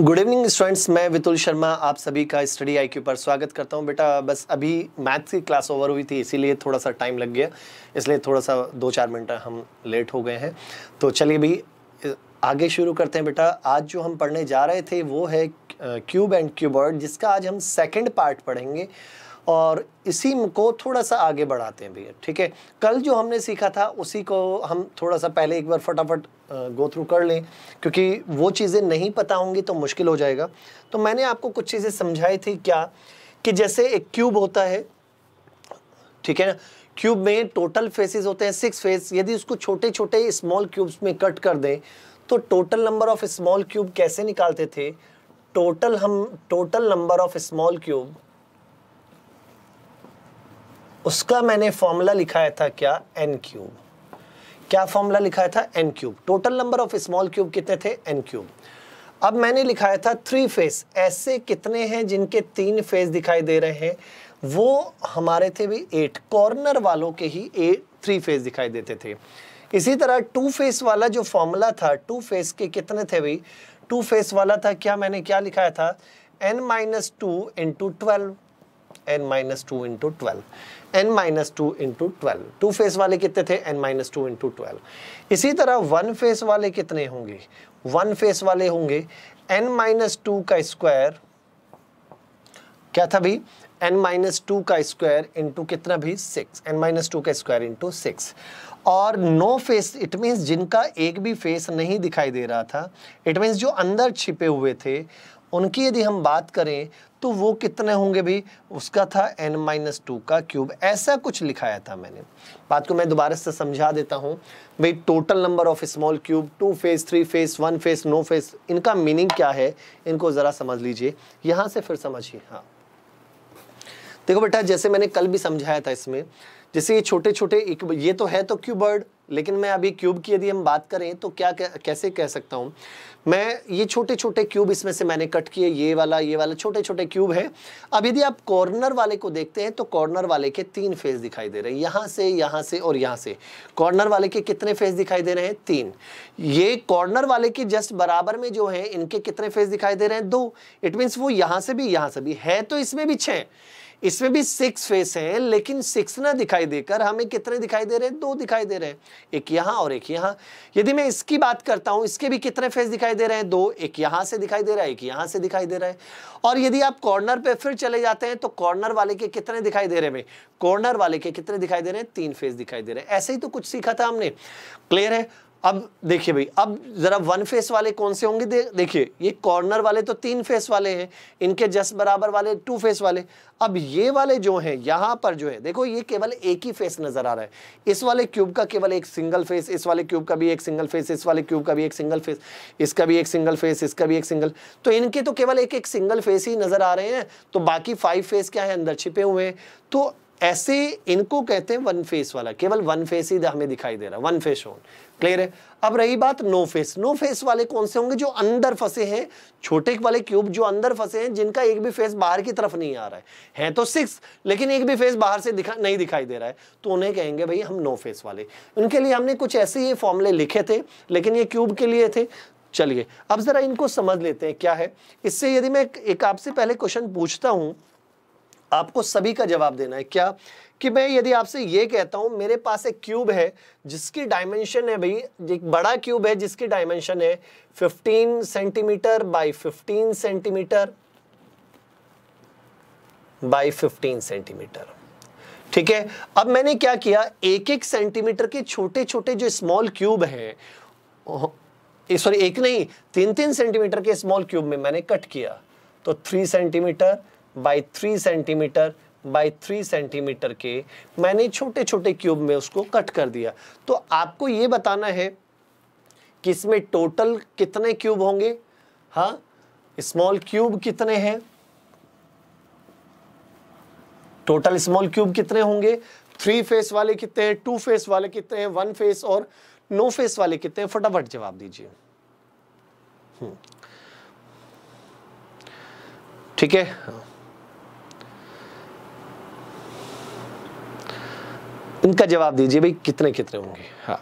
Good evening students मैं वितुल शर्मा आप सभी का स्टडी आईक्यू पर स्वागत करता हूं बेटा बस अभी मैथ्स की क्लास ओवर हुई थी इसीलिए थोड़ा सा टाइम लग गया इसलिए थोड़ा सा दो चार मिनट हम लेट हो गए हैं तो चलिए भी आगे शुरू करते हैं बेटा आज जो हम पढ़ने जा रहे थे वो है क्यूब एंड क्यूबर्ड जिसका आज हम सेकेंड पार्ट पढ़ेंगे और इसी को थोड़ा सा आगे बढ़ाते हैं भैया ठीक है कल जो हमने सीखा था उसी को हम थोड़ा सा पहले एक बार फटाफट गो थ्रू कर लें क्योंकि वो चीज़ें नहीं पता होंगी तो मुश्किल हो जाएगा तो मैंने आपको कुछ चीज़ें समझाई थी क्या कि जैसे एक क्यूब होता है ठीक है ना क्यूब में टोटल फेसेस होते हैं सिक्स फेस यदि उसको छोटे छोटे स्मॉल क्यूब्स में कट कर दें तो total number of small cube कैसे निकालते थे टोटल हम total number of small cube उसका मैंने फॉर्मूला लिखाया था क्या एन क्यूब क्या फॉर्मूला लिखाया था N cube total number of small cube कितने थे एन क्यूब अब मैंने लिखाया था थ्री फेस ऐसे कितने हैं जिनके तीन फेस दिखाई दे रहे हैं वो हमारे थे भी एट कॉर्नर वालों के ही एट थ्री फेस दिखाई देते थे इसी तरह टू फेस वाला जो फॉर्मूला था टू फेस के कितने थे भाई टू फेस वाला था क्या मैंने क्या लिखाया था N minus two into twelve N minus two into twelve N minus two into twelve two face वाले कितने थे N minus two into twelve इसी तरह वन फेस वाले कितने होंगे वन फेस वाले होंगे एन माइनस टू का स्क्वायर क्या था भी एन माइनस टू का स्क्वायर इंटू कितना भी सिक्स एन माइनस टू का स्क्वायर इंटू सिक्स और नो फेस इट मीन्स जिनका एक भी फेस नहीं दिखाई दे रहा था इट मीन्स जो अंदर छिपे हुए थे उनकी यदि हम बात करें तो वो कितने होंगे भाई उसका था एन माइनस टू का क्यूब ऐसा कुछ लिखाया था मैंने बात को मैं दोबारा से समझा देता हूँ भाई total number of small cube two face three face one face no face इनका मीनिंग क्या है इनको ज़रा समझ लीजिए यहाँ से फिर समझिए हाँ देखो बेटा जैसे मैंने कल भी समझाया था इसमें जैसे ये छोटे छोटे एक ये तो है तो क्यूबर्ड लेकिन मैं अभी क्यूब की यदि हम बात करें तो क्या कैसे कह सकता हूँ मैं ये छोटे छोटे क्यूब इसमें से मैंने कट किए ये वाला ये वाला छोटे छोटे क्यूब है अब यदि आप कॉर्नर वाले को देखते हैं तो कॉर्नर वाले के तीन फेस दिखाई दे रहे हैं यहाँ से यहाँ से और यहाँ से कॉर्नर वाले के कितने फेस दिखाई दे रहे हैं तीन ये कॉर्नर वाले के जस्ट बराबर में जो है इनके कितने फेस दिखाई दे रहे हैं दो इट मीन्स वो यहाँ से भी यहाँ से भी है तो इसमें भी छः इसमें भी सिक्स फेस है लेकिन सिक्स ना दिखाई देकर हमें कितने दिखाई दे रहे हैं दो दिखाई दे रहे हैं एक यहाँ और एक यहाँ यदि मैं इसकी बात करता हूँ इसके भी कितने फेस दिखाई दे रहे हैं दो एक यहाँ से दिखाई दे रहा है एक यहाँ से दिखाई दे रहा है और यदि आप कॉर्नर पे फिर चले जाते हैं तो कॉर्नर वाले के कितने दिखाई दे रहे हैं कॉर्नर वाले के कितने दिखाई दे रहे हैं तीन फेस दिखाई दे रहे हैं ऐसे ही तो कुछ सीखा था हमने क्लियर है अब देखिए भाई अब ज़रा वन फेस वाले कौन से होंगे दे, देखिए ये कॉर्नर वाले तो तीन फेस वाले हैं इनके जस्ट बराबर वाले टू फेस वाले अब ये वाले जो हैं यहाँ पर जो है देखो ये केवल एक ही फेस नज़र आ रहा है इस वाले क्यूब का केवल एक सिंगल फेस इस वाले क्यूब का भी एक सिंगल फेस इस वाले क्यूब का भी एक सिंगल फेस इसका भी एक सिंगल फेस इसका भी एक सिंगल तो इनके तो केवल एक एक सिंगल फेस ही नज़र आ रहे हैं तो बाकी फाइव फेस क्या है अंदर छिपे हुए हैं तो ऐसे इनको कहते हैं वन फेस वाला केवल वन फेस ही हमें दिखाई दे रहा वन फेस होन क्लियर है अब रही बात नो फेस नो फेस वाले कौन से होंगे जो अंदर फंसे हैं छोटे वाले क्यूब जो अंदर फंसे हैं जिनका एक भी फेस बाहर की तरफ नहीं आ रहा है हैं तो सिक्स लेकिन एक भी फेस बाहर से दिखा नहीं दिखाई दे रहा है तो उन्हें कहेंगे भाई हम नो फेस वाले उनके लिए हमने कुछ ऐसे ही फॉर्मूले लिखे थे लेकिन ये क्यूब के लिए थे चलिए अब ज़रा इनको समझ लेते हैं क्या है इससे यदि मैं एक आपसे पहले क्वेश्चन पूछता हूँ आपको सभी का जवाब देना है क्या कि मैं यदि आपसे ये कहता हूँ मेरे पास एक क्यूब है जिसकी डायमेंशन है भाई एक बड़ा क्यूब है जिसकी डायमेंशन है 15 centimetre by 15 centimetre by 15 centimetre ठीक है अब मैंने क्या किया एक एक सेंटीमीटर के छोटे छोटे जो स्मॉल क्यूब हैं सॉरी एक नहीं तीन तीन सेंटीमीटर के स्मॉल क्यूब में मैंने कट किया तो three centimetre by three centimetre by three centimetre के मैंने छोटे छोटे क्यूब में उसको कट कर दिया तो आपको ये बताना है कि इसमें टोटल कितने क्यूब होंगे हाँ स्मॉल क्यूब कितने हैं टोटल स्मॉल क्यूब कितने होंगे थ्री फेस वाले कितने हैं टू फेस वाले कितने हैं वन फेस और नो फेस वाले कितने हैं फटाफट जवाब दीजिए हम्म। ठीक है इनका जवाब दीजिए भाई कितने कितने होंगे हाँ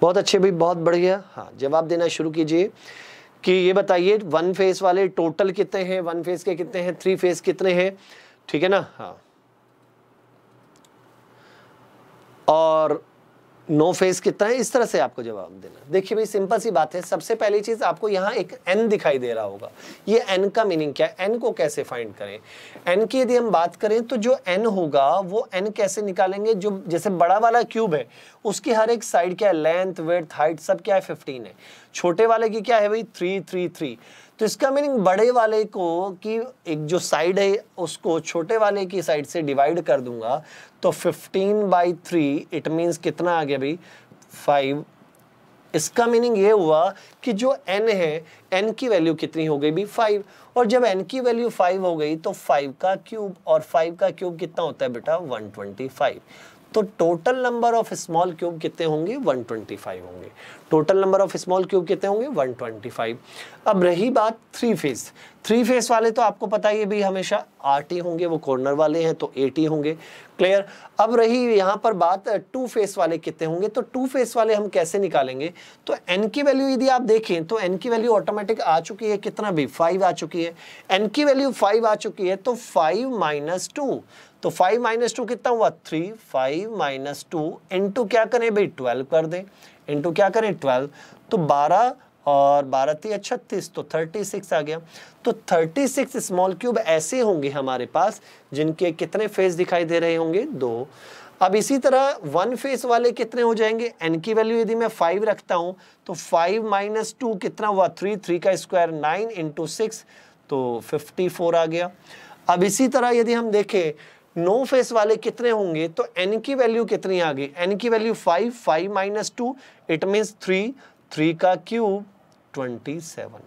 बहुत अच्छे भाई बहुत बढ़िया हाँ जवाब देना शुरू कीजिए कि ये बताइए वन फेस वाले टोटल कितने हैं वन फेस के कितने हैं थ्री फेस कितने हैं ठीक है ना हाँ और नो फेस कितना है इस तरह से आपको जवाब देना देखिए भाई सिंपल सी बात है सबसे पहली चीज़ आपको यहाँ एक एन दिखाई दे रहा होगा ये एन का मीनिंग क्या है एन को कैसे फाइंड करें एन की यदि हम बात करें तो जो एन होगा वो एन कैसे निकालेंगे जो जैसे बड़ा वाला क्यूब है उसकी हर एक साइड क्या है लेंथ वेथ हाइट सब क्या है फिफ्टीन है छोटे वाले की क्या है भाई थ्री थ्री थ्री तो इसका मीनिंग बड़े वाले को कि एक जो साइड है उसको छोटे वाले की साइड से डिवाइड कर दूंगा तो 15 बाई थ्री इट मीन्स कितना आ गया भाई फाइव इसका मीनिंग ये हुआ कि जो n है n की वैल्यू कितनी हो गई भी फाइव और जब n की वैल्यू फाइव हो गई तो फाइव का क्यूब और फाइव का क्यूब कितना होता है बेटा 125 तो total number of small cube कितने होंगे 125 होंगे total number of small cube कितने होंगे 125 अब रही बात थ्री फेज थ्री फेज वाले तो आपको पता ही भी हमेशा आरटी होंगे वो कॉर्नर वाले हैं तो एटी होंगे क्लियर अब रही यहाँ पर बात टू uh, फेस वाले कितने होंगे तो टू फेस वाले हम कैसे निकालेंगे तो एन की वैल्यू यदि आप देखें तो एन की वैल्यू ऑटोमेटिक आ चुकी है कितना भी फाइव आ चुकी है एन की वैल्यू फाइव आ चुकी है तो फाइव माइनस टू तो फाइव माइनस टू कितना हुआ three five minus two into क्या करें भाई ट्वेल्व कर दें इंटू क्या करें ट्वेल्व तो बारह और बारह तीन छत्तीस अच्छा तो थर्टी सिक्स आ गया तो थर्टी सिक्स स्मॉल क्यूब ऐसे होंगे हमारे पास जिनके कितने फेस दिखाई दे रहे होंगे दो अब इसी तरह वन फेस वाले कितने हो जाएंगे एन की वैल्यू यदि मैं फाइव रखता हूँ तो फाइव माइनस टू कितना हुआ थ्री थ्री का स्क्वायर नाइन इंटू सिक्स तो फिफ्टी फोर आ गया अब इसी तरह यदि हम देखें नो फेस वाले कितने होंगे तो एन की वैल्यू कितनी आ गई एन की value five five minus two it means three three का क्यूब ट्वेंटी सेवन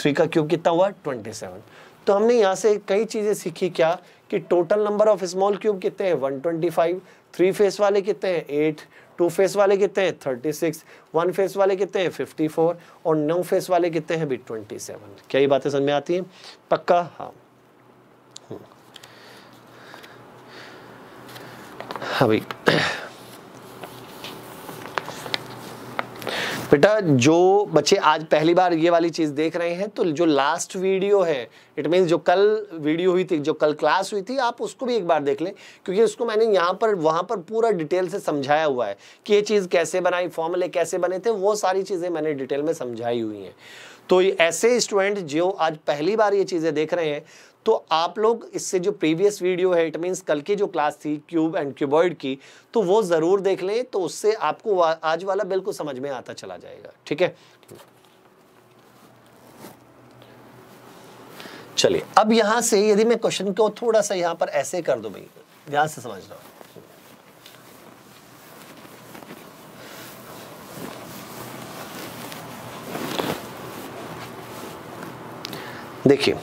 थ्री का क्यूब कितना हुआ ट्वेंटी सेवन तो हमने यहाँ से कई चीज़ें सीखी क्या कि total number of small cube कितने हैं one twenty five three face वाले कितने हैं एट टू फेस वाले कितने हैं सिक्स वन फेस वाले कितने हैं फोर और नौ फेस वाले कितने हैं भी सेवन क्या ये बातें समझ में आती हैं पक्का हाँ अभी हाँ बेटा जो बच्चे आज पहली बार ये वाली चीज़ देख रहे हैं तो जो लास्ट वीडियो है इट मीन्स जो कल वीडियो हुई थी जो कल क्लास हुई थी आप उसको भी एक बार देख लें क्योंकि उसको मैंने यहाँ पर वहाँ पर पूरा डिटेल से समझाया हुआ है कि ये चीज़ कैसे बनाई फॉर्मूले कैसे बने थे वो सारी चीज़ें मैंने डिटेल में समझाई हुई हैं तो ऐसे स्टूडेंट जो आज पहली बार ये चीज़ें देख रहे हैं तो आप लोग इससे जो प्रीवियस वीडियो है इट मीन्स कल की जो क्लास थी क्यूब एंड क्यूबॉइड की तो वो ज़रूर देख लें तो उससे आपको आज वाला बिल्कुल समझ में आता चला जाएगा ठीक है चलिए अब यहां से यदि मैं क्वेश्चन को थोड़ा सा यहां पर ऐसे कर दू भाई ध्यान से समझ लो देखिए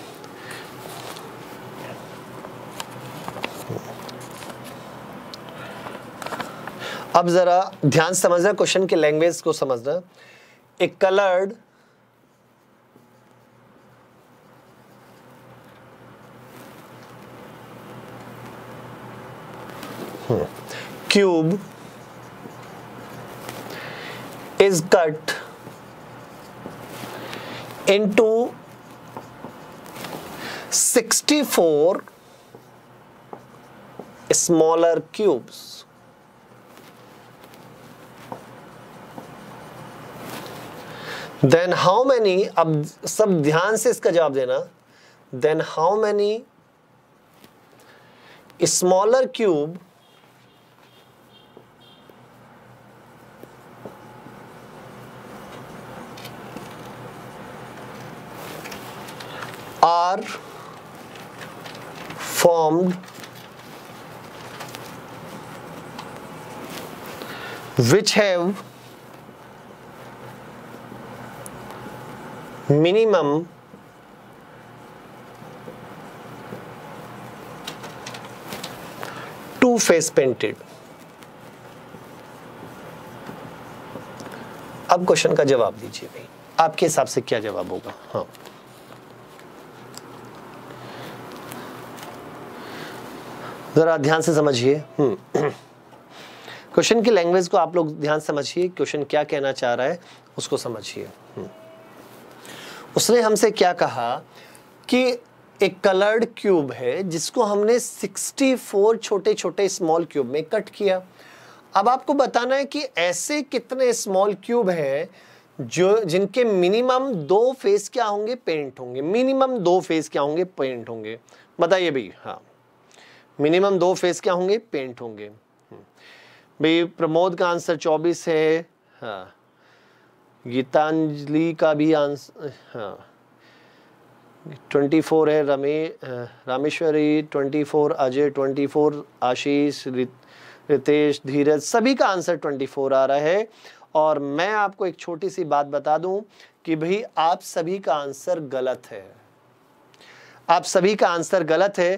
अब ज़रा ध्यान समझना क्वेश्चन के लैंग्वेज को समझना a coloured cube is cut into 64 smaller cubes then how many अब सब ध्यान से इसका जवाब देना then how many smaller cube are formed which have minimum two face painted अब क्वेश्चन का जवाब दीजिए भाई आपके हिसाब से क्या जवाब होगा हाँ जरा ध्यान से समझिए हम्म। क्वेश्चन की लैंग्वेज को आप लोग ध्यान समझिए क्वेश्चन क्या कहना चाह रहा है उसको समझिए हम्म उसने हमसे क्या कहा कि एक कलर्ड क्यूब है जिसको हमने 64 छोटे छोटे स्मॉल क्यूब में कट किया अब आपको बताना है कि ऐसे कितने स्मॉल क्यूब हैं जो जिनके मिनिमम दो फेस क्या होंगे पेंट होंगे मिनिमम दो फेस क्या होंगे पेंट होंगे बताइए भाई हाँ मिनिमम दो फेस क्या होंगे पेंट होंगे हम्म। भाई प्रमोद का आंसर चौबीस है हाँ गीतांजलि का भी आंसर हाँ ट्वेंटी फोर है रमे Rameshwari twenty four Ajay twenty four Ashish Ritesh Dheeraj सभी का आंसर ट्वेंटी फोर आ रहा है और मैं आपको एक छोटी सी बात बता दूं कि भाई आप सभी का आंसर गलत है आप सभी का आंसर गलत है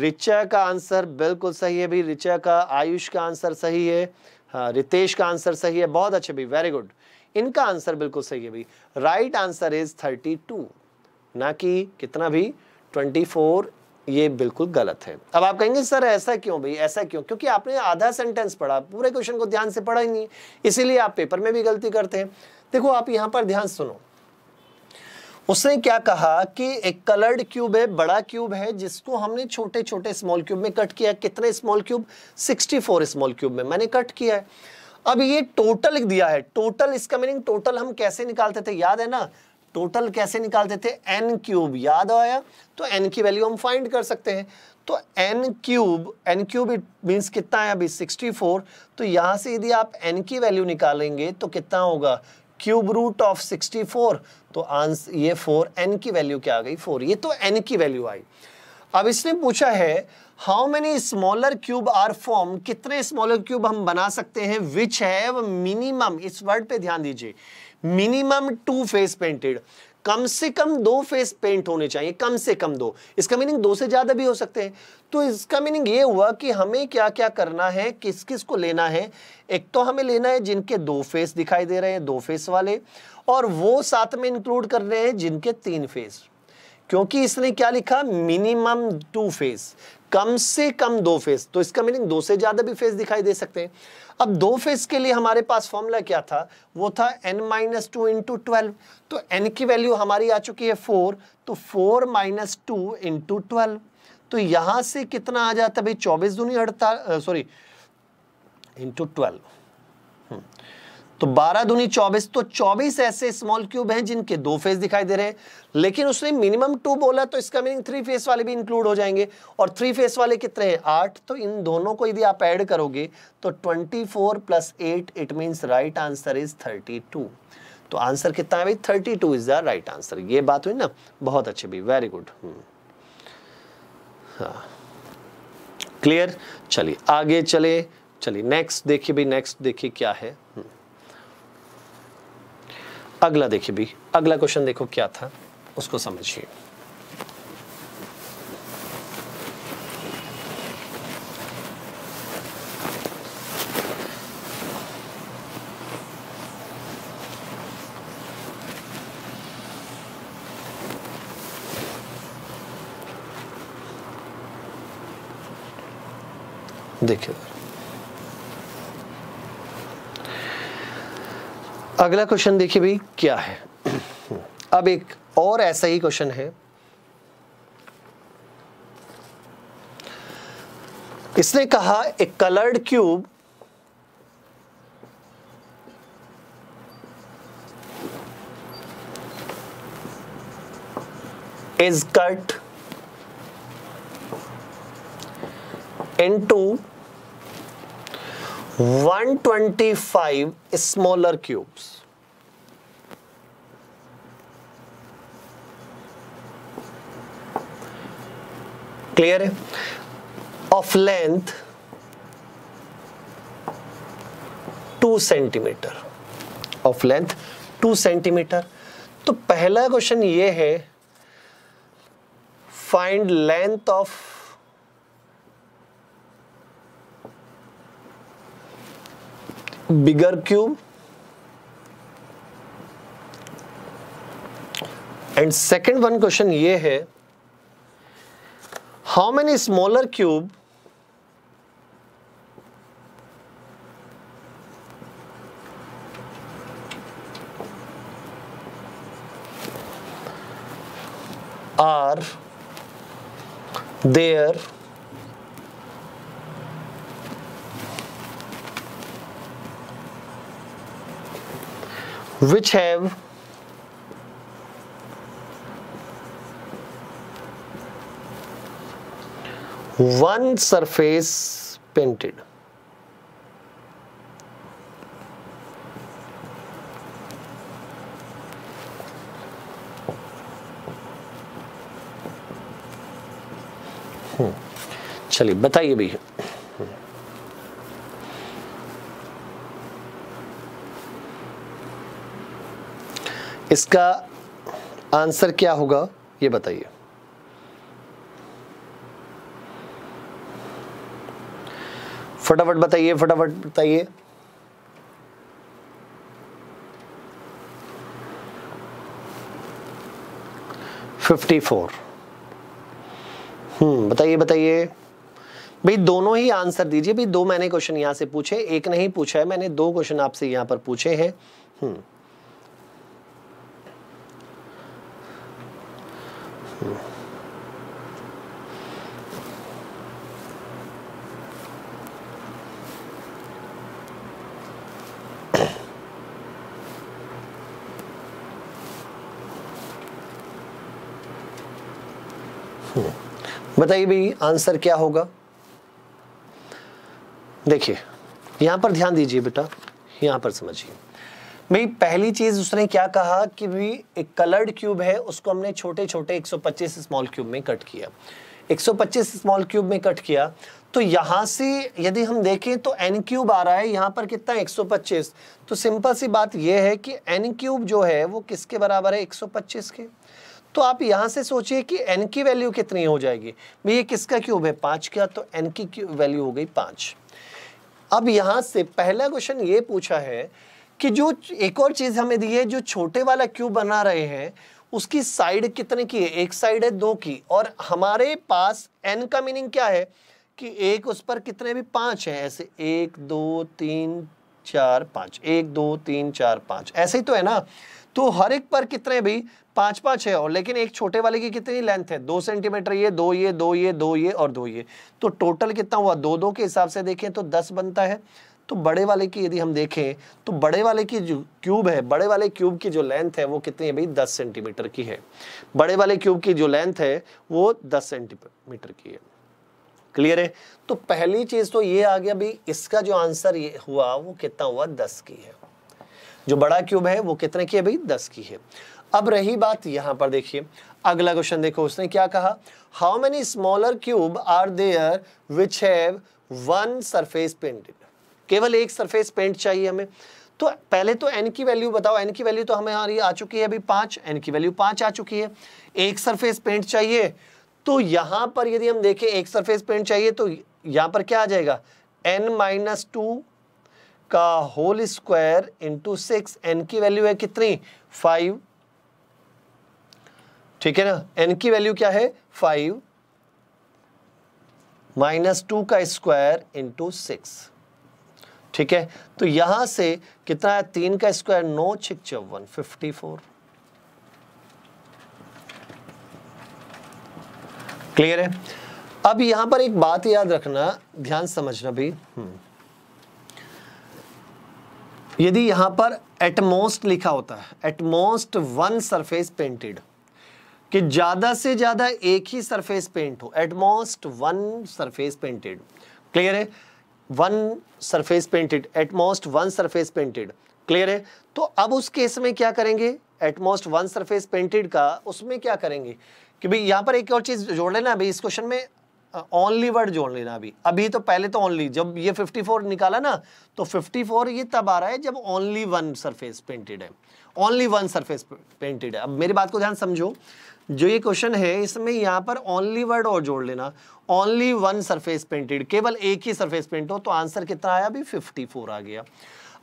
रिचा का आंसर बिल्कुल सही है भाई रिचा का आयुष का आंसर सही है हाँ रितेश का आंसर सही है बहुत अच्छे भाई वेरी गुड इनका आंसर बिल्कुल सही है भाई right answer is thirty two ना कि कितना भी ट्वेंटी फोर ये बिल्कुल गलत है अब आप कहेंगे सर ऐसा क्यों भाई ऐसा क्यों क्योंकि आपने आधा सेंटेंस पढ़ा पूरे क्वेश्चन को ध्यान से पढ़ा ही नहीं इसीलिए आप पेपर में भी गलती करते हैं देखो आप यहाँ पर ध्यान सुनो उसने क्या कहा कि एक कलर्ड क्यूब है बड़ा क्यूब है जिसको हमने छोटे छोटे स्मॉल क्यूब में कट किया कितने स्मॉल क्यूब 64 स्मॉल क्यूब में मैंने कट किया है अब ये टोटल दिया है टोटल इसका मीनिंग टोटल हम कैसे निकालते थे याद है ना टोटल कैसे निकालते थे एन क्यूब याद आया तो एन की वैल्यू हम फाइंड कर सकते हैं तो n cube n cube it means कितना है अभी 64 तो यहाँ से यदि आप एन की वैल्यू निकालेंगे तो कितना होगा क्यूब रूट ऑफ 64 तो आंसर ये 4 एन की वैल्यू क्या आ गई 4 ये तो एन की वैल्यू आई अब इसने पूछा है how many smaller cube are form कितने स्मॉलर क्यूब हम बना सकते हैं विच हैव मिनिमम इस वर्ड पे ध्यान दीजिए मिनिमम टू फेस पेंटेड कम से कम दो फेस पेंट होने चाहिए कम से कम दो इसका मीनिंग दो से ज़्यादा भी हो सकते हैं तो इसका मीनिंग ये हुआ कि हमें क्या क्या करना है किस किस को लेना है एक तो हमें लेना है जिनके दो फेस दिखाई दे रहे हैं दो फेस वाले और वो साथ में इंक्लूड कर रहे हैं जिनके तीन फेस क्योंकि इसने क्या लिखा मिनिमम टू फेस कम से कम दो फेस तो इसका मीनिंग दो से ज़्यादा भी फेस दिखाई दे सकते हैं अब दो फेस के लिए हमारे पास फॉर्मूला क्या था वो था N minus two into twelve तो एन की वैल्यू हमारी आ चुकी है फोर तो four minus two into twelve तो यहां से कितना आ जाता है भाई चौबीस दूनी अड़ता सॉरी इंटू ट्वेल्व तो 12 दूनी 24 तो 24 ऐसे स्मॉल क्यूब हैं जिनके दो फेस दिखाई दे रहे हैं लेकिन उसने मिनिमम टू बोला तो इसका मीनिंग थ्री फेस वाले भी इंक्लूड हो जाएंगे और थ्री फेस वाले कितने हैं आठ तो इन दोनों को यदि आप ऐड करोगे तो twenty four plus eight it means right answer is thirty two तो आंसर कितना है thirty two is the right answer ये बात हुई ना बहुत अच्छे भी वेरी गुड हम्म। हाँ क्लियर चलिए आगे चले चलिए नेक्स्ट देखिए भाई नेक्स्ट देखिए क्या है हम्म। अगला देखिए भी अगला क्वेश्चन देखो क्या था उसको समझिए देखिए अगला क्वेश्चन देखिए भाई क्या है अब एक और ऐसा ही क्वेश्चन है इसने कहा एक coloured cube cut into 125 smaller cubes clear है of length 2 centimetre of length 2 centimetre तो पहला क्वेश्चन ये है find length of bigger cube and second one question ये है how many smaller cube are there which have one surface painted चलिए बताइए भैया इसका आंसर क्या होगा ये बताइए फटाफट बताइए फटाफट बताइए फिफ्टी फोर हम्म बताइए बताइए भाई दोनों ही आंसर दीजिए भाई दो मैंने क्वेश्चन यहां से पूछे एक नहीं पूछा है मैंने दो क्वेश्चन आपसे यहां पर पूछे हैं हम्म हम्म। बताइए भाई आंसर क्या होगा देखिए यहां पर ध्यान दीजिए बेटा यहां पर समझिए भाई पहली चीज़ उसने क्या कहा कि भी एक कलर्ड क्यूब है उसको हमने छोटे छोटे 125 स्मॉल क्यूब में कट किया 125 स्मॉल क्यूब में कट किया तो यहाँ से यदि हम देखें तो एन क्यूब आ रहा है यहाँ पर कितना 125 तो सिंपल सी बात यह है कि एन क्यूब जो है वो किसके बराबर है 125 के तो आप यहाँ से सोचिए कि एन की वैल्यू कितनी हो जाएगी भाई ये किसका क्यूब है पाँच का तो एन की वैल्यू हो गई पाँच अब यहाँ से पहला क्वेश्चन ये पूछा है कि जो एक और चीज़ हमें दी है जो छोटे वाला क्यूब बना रहे हैं उसकी साइड कितने की है एक साइड है दो की और हमारे पास एन का मीनिंग क्या है कि एक उस पर कितने भी पाँच है ऐसे एक दो तीन चार पाँच एक दो तीन चार पाँच ऐसे ही तो है ना तो हर एक पर कितने भी पांच पाँच है और लेकिन एक छोटे वाले की कितनी लेंथ है दो सेंटीमीटर ये दो ये दो ये दो ये और दो ये तो टोटल कितना हुआ दो दो के हिसाब से देखें तो दस बनता है तो बड़े वाले की यदि हम देखें तो बड़े वाले की जो क्यूब है बड़े वाले क्यूब की जो लेंथ है वो कितनी है भाई दस सेंटीमीटर की है बड़े वाले क्यूब की जो लेंथ है वो दस सेंटीमीटर की है क्लियर है तो पहली चीज़ तो ये आ गया भाई इसका जो आंसर ये हुआ वो कितना हुआ दस की है जो बड़ा क्यूब है वो कितने की है भाई दस की है अब रही बात यहाँ पर देखिए अगला क्वेश्चन देखो उसने क्या कहा how many smaller cube are there which have one surface painted केवल एक सरफेस पेंट चाहिए हमें तो पहले तो एन की वैल्यू बताओ एन की वैल्यू तो हमें हमारी आ चुकी है अभी पाँच एन की वैल्यू पाँच आ चुकी है एक सरफेस पेंट चाहिए तो यहाँ पर यदि हम देखें एक सरफेस पेंट चाहिए तो यहाँ पर क्या आ जाएगा एन माइनस टू का whole square into six n की वैल्यू है कितनी फाइव ठीक है ना एन की वैल्यू क्या है फाइव माइनस टू का स्क्वायर इंटू सिक्स ठीक है तो यहां से कितना है तीन का स्क्वायर नौ छिक चौवन फिफ्टी फोर क्लियर है अब यहां पर एक बात याद रखना ध्यान समझना भी हम्म। यदि यहां पर एटमोस्ट लिखा होता है एटमोस्ट वन सरफेस पेंटेड कि ज़्यादा से ज़्यादा एक ही सरफेस पेंट हो at most one surface painted clear है one surface painted at most one surface painted clear है तो अब उस केस में क्या करेंगे एटमोस्ट वन सरफेस पेंटेड का उसमें क्या करेंगे कि भाई यहाँ पर एक और चीज़ जोड़ लेना अभी इस क्वेश्चन में ओनली वर्ड जोड़ लेना अभी अभी तो पहले तो ओनली जब ये 54 निकाला ना तो 54 ये तब आ रहा है जब ओनली वन सरफेस पेंटेड है ओनली वन सरफेस पेंटेड है अब मेरी बात को ध्यान समझो जो ये क्वेश्चन है इसमें यहाँ पर ओनली वर्ड और जोड़ लेना ओनली वन सरफेस पेंटेड केवल एक ही सरफेस पेंट हो तो आंसर कितना आया अभी फिफ्टी फोर आ गया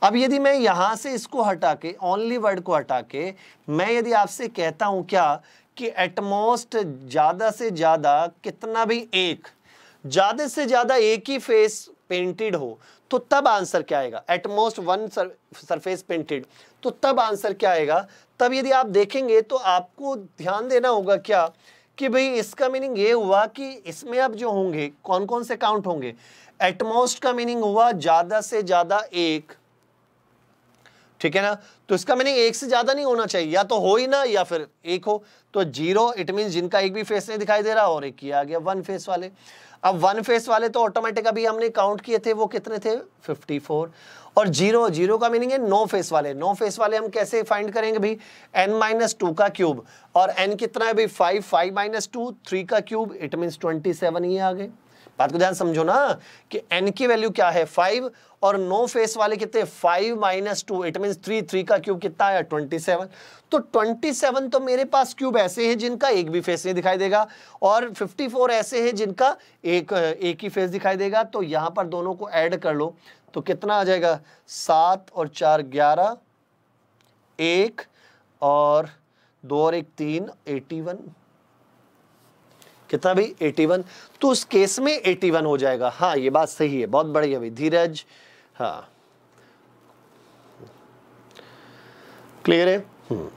अब यदि मैं यहाँ से इसको हटा के ओनली वर्ड को हटा के मैं यदि आपसे कहता हूँ क्या कि एटमोस्ट ज़्यादा से ज़्यादा कितना भी एक ज़्यादा से ज़्यादा एक ही फेस पेंटेड हो तो तब आंसर क्या आएगा एटमोस्ट वन सरफेस पेंटेड तो तब आंसर क्या आएगा तब यदि आप देखेंगे तो आपको ध्यान देना होगा क्या कि भाई इसका मीनिंग ये हुआ कि इसमें अब जो होंगे कौन कौन से काउंट होंगे एटमोस्ट का मीनिंग हुआ ज़्यादा से ज़्यादा एक ठीक है ना तो इसका मीनिंग एक से ज़्यादा नहीं होना चाहिए या तो हो ही ना या फिर एक हो तो जीरो इट मीन जिनका एक भी फेस नहीं दिखाई दे रहा और एक किया गया वन फेस वाले अब वन फेस वाले तो ऑटोमेटिक अभी हमने काउंट किए थे वो कितने थे 54 और जीरो जीरो का मीनिंग है नो फेस वाले नो फेस वाले हम कैसे फाइंड करेंगे भी एन माइनस टू का क्यूब और एन कितना है भी five five minus two three का cube it means twenty seven ये आ गए बात को ध्यान समझो ना कि एन की वैल्यू क्या है फाइव और नो फेस वाले कितने five minus two it mean three three का क्यूब कितना है ट्वेंटी सेवन तो ट्वेंटी सेवन तो मेरे पास क्यूब ऐसे हैं जिनका एक भी फेस नहीं दिखाई देगा और फिफ्टी फोर ऐसे हैं जिनका एक एक ही फेस दिखाई देगा तो यहां पर दोनों को ऐड कर लो तो कितना आ जाएगा सात और चार ग्यारह एक और दो और एक तीन एटी वन कितना भाई 81 तो उस केस में 81 हो जाएगा हाँ ये बात सही है बहुत बढ़िया भाई धीरज हाँ क्लियर है हम्म।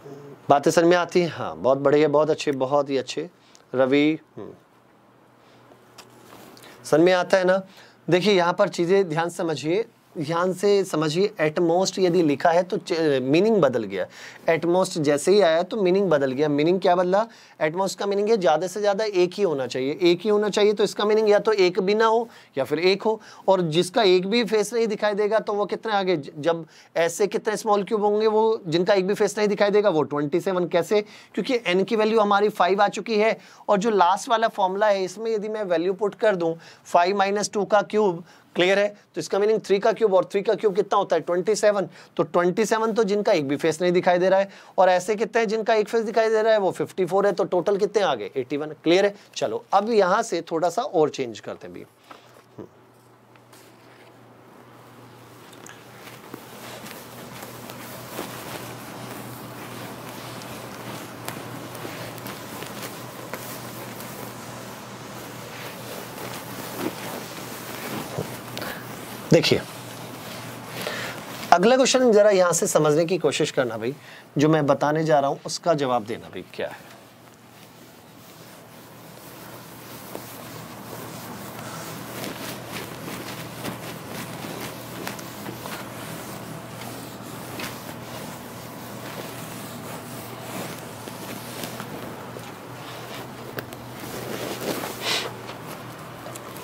बातें समझ में आती हैं हाँ बहुत बढ़िया बहुत अच्छे बहुत ही अच्छे रवि हम्म। समझ में आता है ना देखिए यहाँ पर चीज़ें ध्यान समझिए ध्यान से समझिए एटमोस्ट यदि लिखा है तो मीनिंग बदल गया एटमोस्ट जैसे ही आया तो मीनिंग बदल गया मीनिंग क्या बदला एटमोस्ट का मीनिंग है ज़्यादा से ज़्यादा एक ही होना चाहिए एक ही होना चाहिए तो इसका मीनिंग या तो एक भी ना हो या फिर एक हो और जिसका एक भी फेस नहीं दिखाई देगा तो वो कितने आगे जब ऐसे कितने स्मॉल क्यूब होंगे वो जिनका एक भी फेस नहीं दिखाई देगा वो ट्वेंटी सेवन कैसे क्योंकि एन की वैल्यू हमारी फाइव आ चुकी है और जो लास्ट वाला फॉर्मूला है इसमें यदि मैं वैल्यू पुट कर दूँ फाइव माइनस टू का क्यूब क्लियर है तो इसका मीनिंग थ्री का क्यूब और थ्री का क्यूब कितना होता है ट्वेंटी सेवन तो ट्वेंटी सेवन तो जिनका एक भी फेस नहीं दिखाई दे रहा है और ऐसे कितने जिनका एक फेस दिखाई दे रहा है वो फिफ्टी फोर है तो टोटल कितने आ गए एटी वन क्लियर है चलो अब यहाँ से थोड़ा सा और चेंज करते हैं भी देखिए अगला क्वेश्चन जरा यहां से समझने की कोशिश करना भाई जो मैं बताने जा रहा हूं उसका जवाब देना भाई क्या है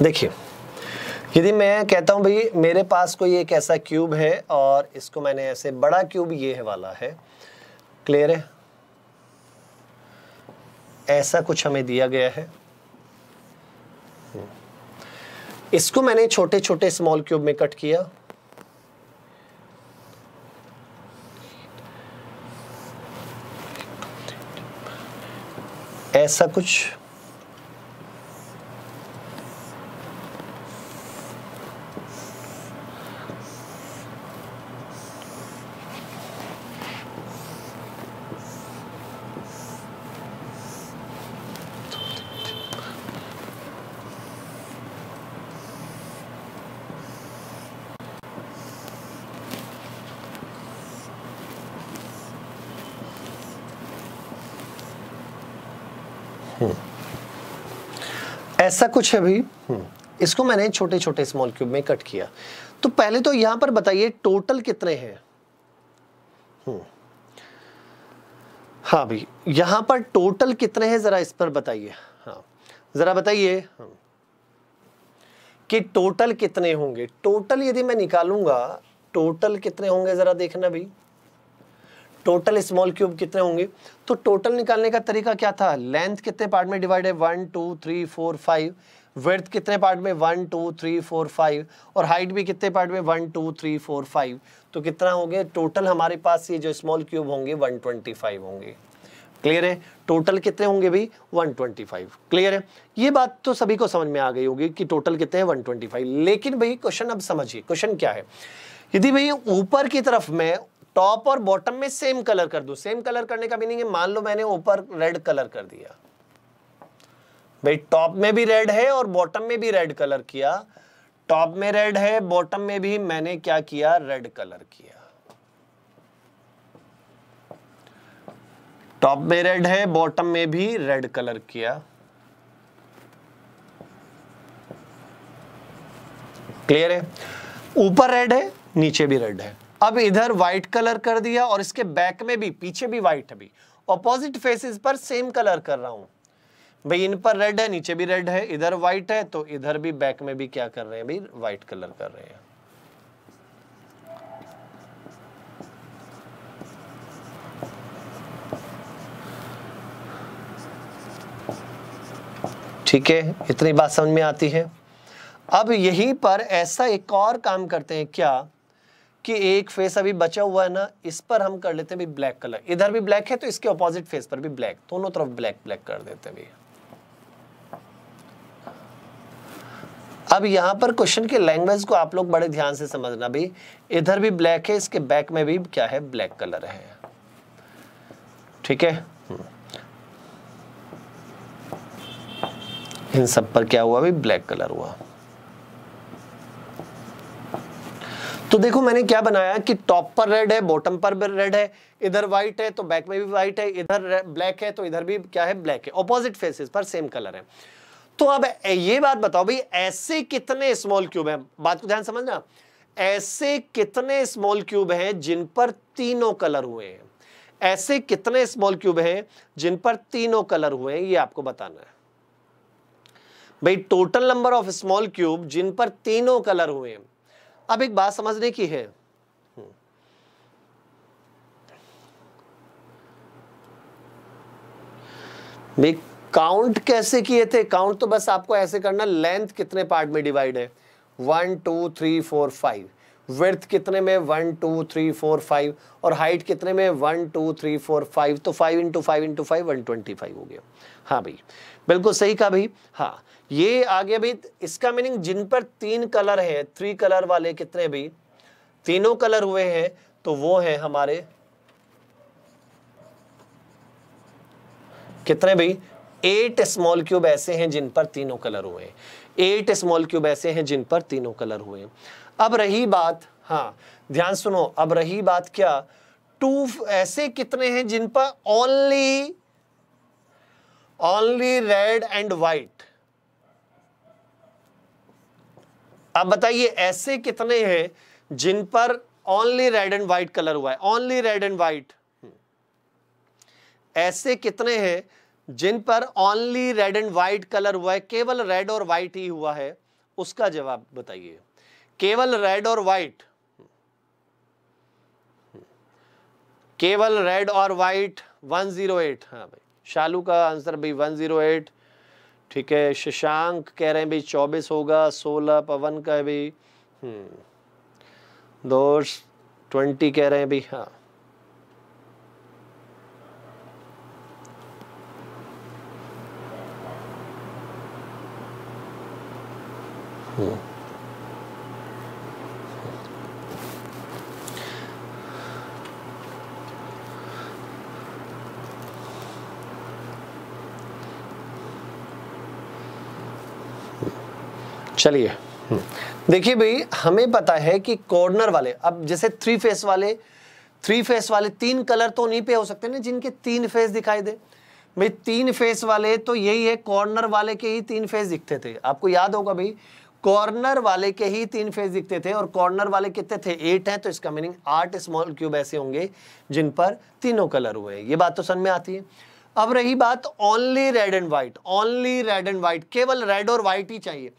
देखिए यदि मैं कहता हूँ भाई मेरे पास कोई एक ऐसा क्यूब है और इसको मैंने ऐसे बड़ा क्यूब ये है वाला है क्लियर है ऐसा कुछ हमें दिया गया है इसको मैंने छोटे छोटे स्मॉल क्यूब में कट किया ऐसा कुछ ऐसा कुछ है अभी हम्म। इसको मैंने छोटे छोटे स्मॉल क्यूब में कट किया तो पहले तो यहां पर बताइए टोटल कितने हैं हम्म। हाँ भाई यहां पर टोटल कितने हैं जरा इस पर बताइए हाँ जरा बताइए हम्म। कि टोटल कितने होंगे टोटल यदि मैं निकालूंगा टोटल कितने होंगे जरा देखना भाई टोटल स्मॉल क्यूब कितने होंगे तो टोटल निकालने का तरीका क्या था लेंथ कितने पार्ट में डिवाइड है one two three four five width कितने पार्ट में one two three four five और हाइट भी कितने पार्ट में one two three four five तो कितना होंगे टोटल हमारे पास ये जो स्मॉल क्यूब होंगे वन ट्वेंटी फाइव होंगे क्लियर है टोटल कितने होंगे भाई फाइव क्लियर है ये बात तो सभी को समझ में आ गई होगी कि टोटल कितने हैं फाइव लेकिन भाई क्वेश्चन अब समझिए क्वेश्चन क्या है यदि भाई ऊपर की तरफ में टॉप और बॉटम में सेम कलर कर दू सेम कलर करने का मीनिंग है मान लो मैंने ऊपर रेड कलर कर दिया भाई टॉप में भी रेड है और बॉटम में भी रेड कलर किया टॉप में रेड है बॉटम में भी मैंने क्या किया रेड कलर किया टॉप में रेड है बॉटम में भी रेड कलर किया क्लियर है ऊपर रेड है नीचे भी रेड है अब इधर व्हाइट कलर कर दिया और इसके बैक में भी पीछे भी व्हाइट अभी ऑपोजिट फेसेस पर सेम कलर कर रहा हूं भाई इन पर रेड है नीचे भी रेड है इधर व्हाइट है तो इधर भी बैक में भी क्या कर रहे हैं भाई व्हाइट कलर कर रहे हैं ठीक है इतनी बात समझ में आती है अब यहीं पर ऐसा एक और काम करते हैं क्या कि एक फेस अभी बचा हुआ है ना इस पर हम कर लेते हैं भी ब्लैक कलर इधर भी ब्लैक है तो इसके ऑपोजिट फेस पर भी ब्लैक दोनों तरफ ब्लैक ब्लैक कर देते हैं भैया अब यहां पर क्वेश्चन के लैंग्वेज को आप लोग बड़े ध्यान से समझना भी इधर भी ब्लैक है इसके बैक में भी क्या है ब्लैक कलर है ठीक है इन सब पर क्या हुआ भी ब्लैक कलर हुआ तो देखो मैंने क्या बनाया कि टॉप पर रेड है बॉटम पर रेड है इधर व्हाइट है तो बैक में भी व्हाइट है इधर ब्लैक है तो इधर भी क्या है ब्लैक है ऑपोजिट फेसेस पर सेम कलर है तो अब ये बात बताओ भाई ऐसे कितने स्मॉल क्यूब हैं बात को ध्यान समझना ऐसे कितने स्मॉल क्यूब हैं जिन पर तीनों कलर हुए हैं ऐसे कितने स्मॉल क्यूब हैं जिन पर तीनों कलर हुए हैं ये आपको बताना है भाई total number of small cube जिन पर तीनों कलर हुए हैं अब एक बात समझने की है काउंट हम्म। कैसे किए थे काउंट तो बस आपको ऐसे करना लेंथ कितने पार्ट में डिवाइड है one two three four five width कितने में one two three four five और हाइट कितने में one two three four five तो five into five into five one twenty five हो गया हाँ भाई बिल्कुल सही कहा भाई हाँ ये आगे भी इसका मीनिंग जिन पर तीन कलर है थ्री कलर वाले कितने भी तीनों कलर हुए हैं तो वो है हमारे कितने भी एट स्मॉल क्यूब ऐसे हैं जिन पर तीनों कलर हुए एट स्मॉल क्यूब ऐसे हैं जिन पर तीनों कलर हुए अब रही बात हाँ ध्यान सुनो अब रही बात क्या टू ऐसे कितने हैं जिन पर only only red and white अब बताइए ऐसे कितने हैं जिन पर only red and white colour हुआ है ओनली रेड एंड वाइट ऐसे कितने हैं जिन पर only red and white colour हुआ है केवल रेड और व्हाइट ही हुआ है उसका जवाब बताइए केवल रेड और वाइट हम्म। केवल रेड और वाइट 108 हाँ भाई शालू का आंसर भाई 108 ठीक है शशांक कह रहे हैं भाई चौबीस होगा सोलह पवन का भी भाई हम्म। दोस्त ट्वेंटी कह रहे हैं भाई हाँ Hmm. चलिए देखिए भाई हमें पता है कि कॉर्नर वाले अब जैसे थ्री फेस वाले थ्री फेस वाले तीन कलर तो नहीं पे हो सकते ना जिनके तीन फेस दिखाई दे भाई तीन फेस वाले तो यही है कॉर्नर वाले के ही तीन फेस दिखते थे आपको याद होगा भाई कॉर्नर वाले के ही तीन फेस दिखते थे और कॉर्नर वाले कितने थे एट है तो इसका मीनिंग आठ स्मॉल क्यूब ऐसे होंगे जिन पर तीनों कलर हुए ये बात तो सन में आती है अब रही बात only red and white only red and white केवल रेड और व्हाइट ही चाहिए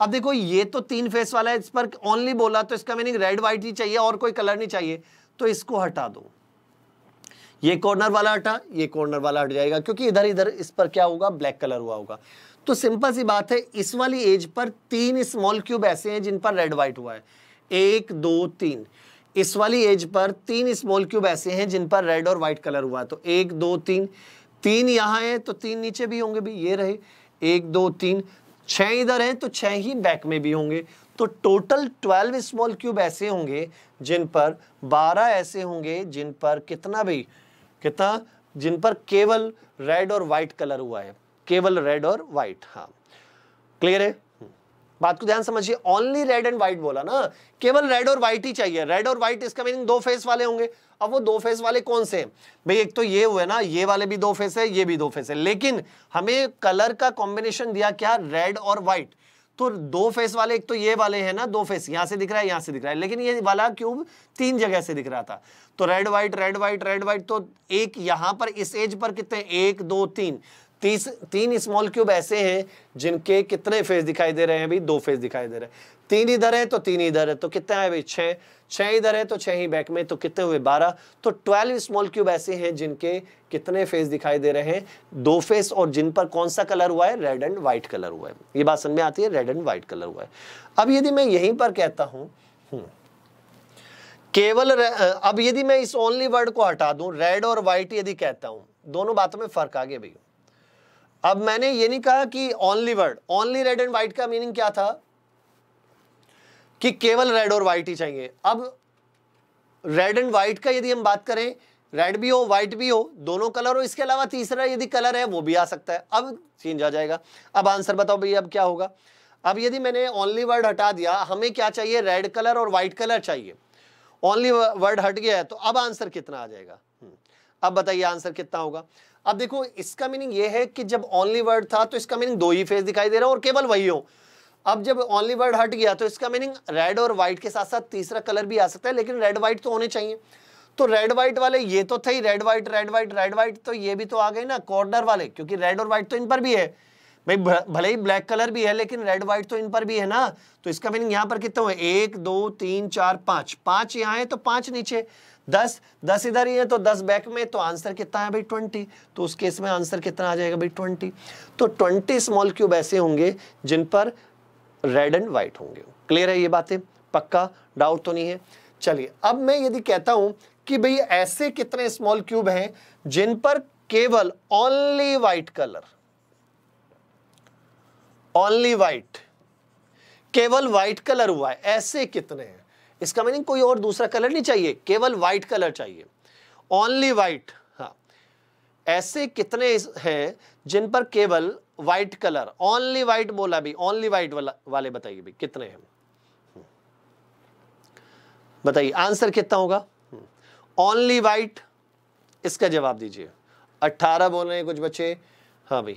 अब देखो ये तो तीन फेस वाला है इस पर ओनली बोला तो इसका मीनिंग रेड व्हाइट ही चाहिए और कोई कलर नहीं चाहिए तो इसको हटा दो ये कॉर्नर वाला हटा ये कॉर्नर वाला हट जाएगा क्योंकि इधर इधर इस पर क्या होगा ब्लैक कलर हुआ होगा तो सिंपल सी बात है इस वाली एज पर तीन स्मॉल क्यूब ऐसे हैं जिन पर रेड व्हाइट हुआ है एक दो तीन इस वाली एज पर तीन स्मॉल क्यूब ऐसे हैं जिन पर रेड और व्हाइट कलर हुआ है तो एक दो तीन तीन यहां है तो तीन नीचे भी होंगे भी ये रहे एक दो तीन छः इधर हैं तो छः ही बैक में भी होंगे तो टोटल ट्वेल्व स्मॉल क्यूब ऐसे होंगे जिन पर बारह ऐसे होंगे जिन पर कितना भी कितना जिन पर केवल रेड और वाइट कलर हुआ है केवल रेड और वाइट हाँ क्लियर है बात को ध्यान समझिए ओनली रेड एंड व्हाइट बोला ना केवल रेड और व्हाइट ही चाहिए रेड और व्हाइट इसका मीनिंग दो फेस वाले होंगे अब वो दो फेस वाले कौन से भाई एक तो ये हुए ना ये वाले भी दो फेस है ये भी दो फेस है लेकिन हमें कलर का कॉम्बिनेशन दिया क्या रेड और व्हाइट तो दो फेस वाले एक तो ये वाले हैं ना दो फेस यहां से दिख रहा है यहां से दिख रहा है लेकिन ये वाला क्यूब तीन जगह से दिख रहा था तो red white red white red white तो एक यहां पर इस एज पर कितने एक दो तीन तीस तीन स्मॉल क्यूब ऐसे हैं जिनके कितने फेज दिखाई दे रहे हैं अभी दो फेज दिखाई दे रहे हैं तीन इधर है तो तीन इधर है तो कितने आए भाई छः छः इधर है तो छः ही बैक में तो कितने हुए बारह तो ट्वेल्व स्मॉल क्यूब ऐसे हैं जिनके कितने फेस दिखाई दे रहे हैं दो फेस और जिन पर कौन सा कलर हुआ है रेड एंड वाइट कलर हुआ है ये बात समझ में आती है रेड एंड वाइट कलर हुआ है अब यदि मैं यहीं पर कहता हूँ हम्म, केवल अब यदि मैं इस ओनली वर्ड को हटा दूं रेड और वाइट यदि कहता हूं दोनों बातों में फर्क आ गया भैया अब मैंने ये नहीं कहा कि only word only red and white का मीनिंग क्या था कि केवल रेड और वाइट ही चाहिए अब रेड एंड वाइट का यदि हम बात करें रेड भी हो वाइट भी हो दोनों कलर हो इसके अलावा तीसरा यदि कलर है वो भी आ सकता है अब चेंज आ जाएगा अब आंसर बताओ भैया अब क्या होगा अब यदि मैंने ओनली वर्ड हटा दिया हमें क्या चाहिए रेड कलर और वाइट कलर चाहिए ओनली वर्ड हट गया है तो अब आंसर कितना आ जाएगा हम्म। अब बताइए आंसर कितना होगा अब देखो इसका मीनिंग ये है कि जब ओनली वर्ड था तो इसका मीनिंग दो ही फेस दिखाई दे रहा है और केवल वही हो अब जब ओनली वर्ड हट गया तो इसका मीनिंग रेड और व्हाइट के साथ साथ तीसरा कलर भी आ सकता है लेकिन रेड व्हाइट तो होने चाहिए तो रेड व्हाइट वाले ये तो थे ही red white red white red white तो ये भी तो आ गए ना कॉर्नर वाले क्योंकि रेड और व्हाइट तो इन पर भी है भाई भले ही ब्लैक कलर भी है लेकिन रेड व्हाइट तो इन पर भी है ना तो इसका मीनिंग यहां पर कितना हुआ एक दो तीन चार पांच पांच यहां है तो पांच नीचे दस दस इधर ही है तो दस बैक में तो आंसर कितना है भाई ट्वेंटी तो उस केस में आंसर कितना आ जाएगा भाई ट्वेंटी तो ट्वेंटी स्मॉल क्यूब ऐसे होंगे जिन पर रेड एंड व्हाइट होंगे क्लियर है ये बातें पक्का डाउट तो नहीं है चलिए अब मैं यदि कहता हूं कि भाई ऐसे कितने स्मॉल क्यूब हैं जिन पर केवल only white colour only white केवल व्हाइट कलर हुआ है ऐसे कितने हैं इसका मीनिंग कोई और दूसरा कलर नहीं चाहिए केवल व्हाइट कलर चाहिए ओनली व्हाइट हाँ ऐसे कितने हैं जिन पर केवल व्हाइट कलर ओनली व्हाइट बोला भी ओनली वाइट वाले बताइए भी कितने हैं बताइए आंसर कितना होगा ओनली व्हाइट इसका जवाब दीजिए अट्ठारह बोल रहे हैं कुछ बच्चे हाँ भाई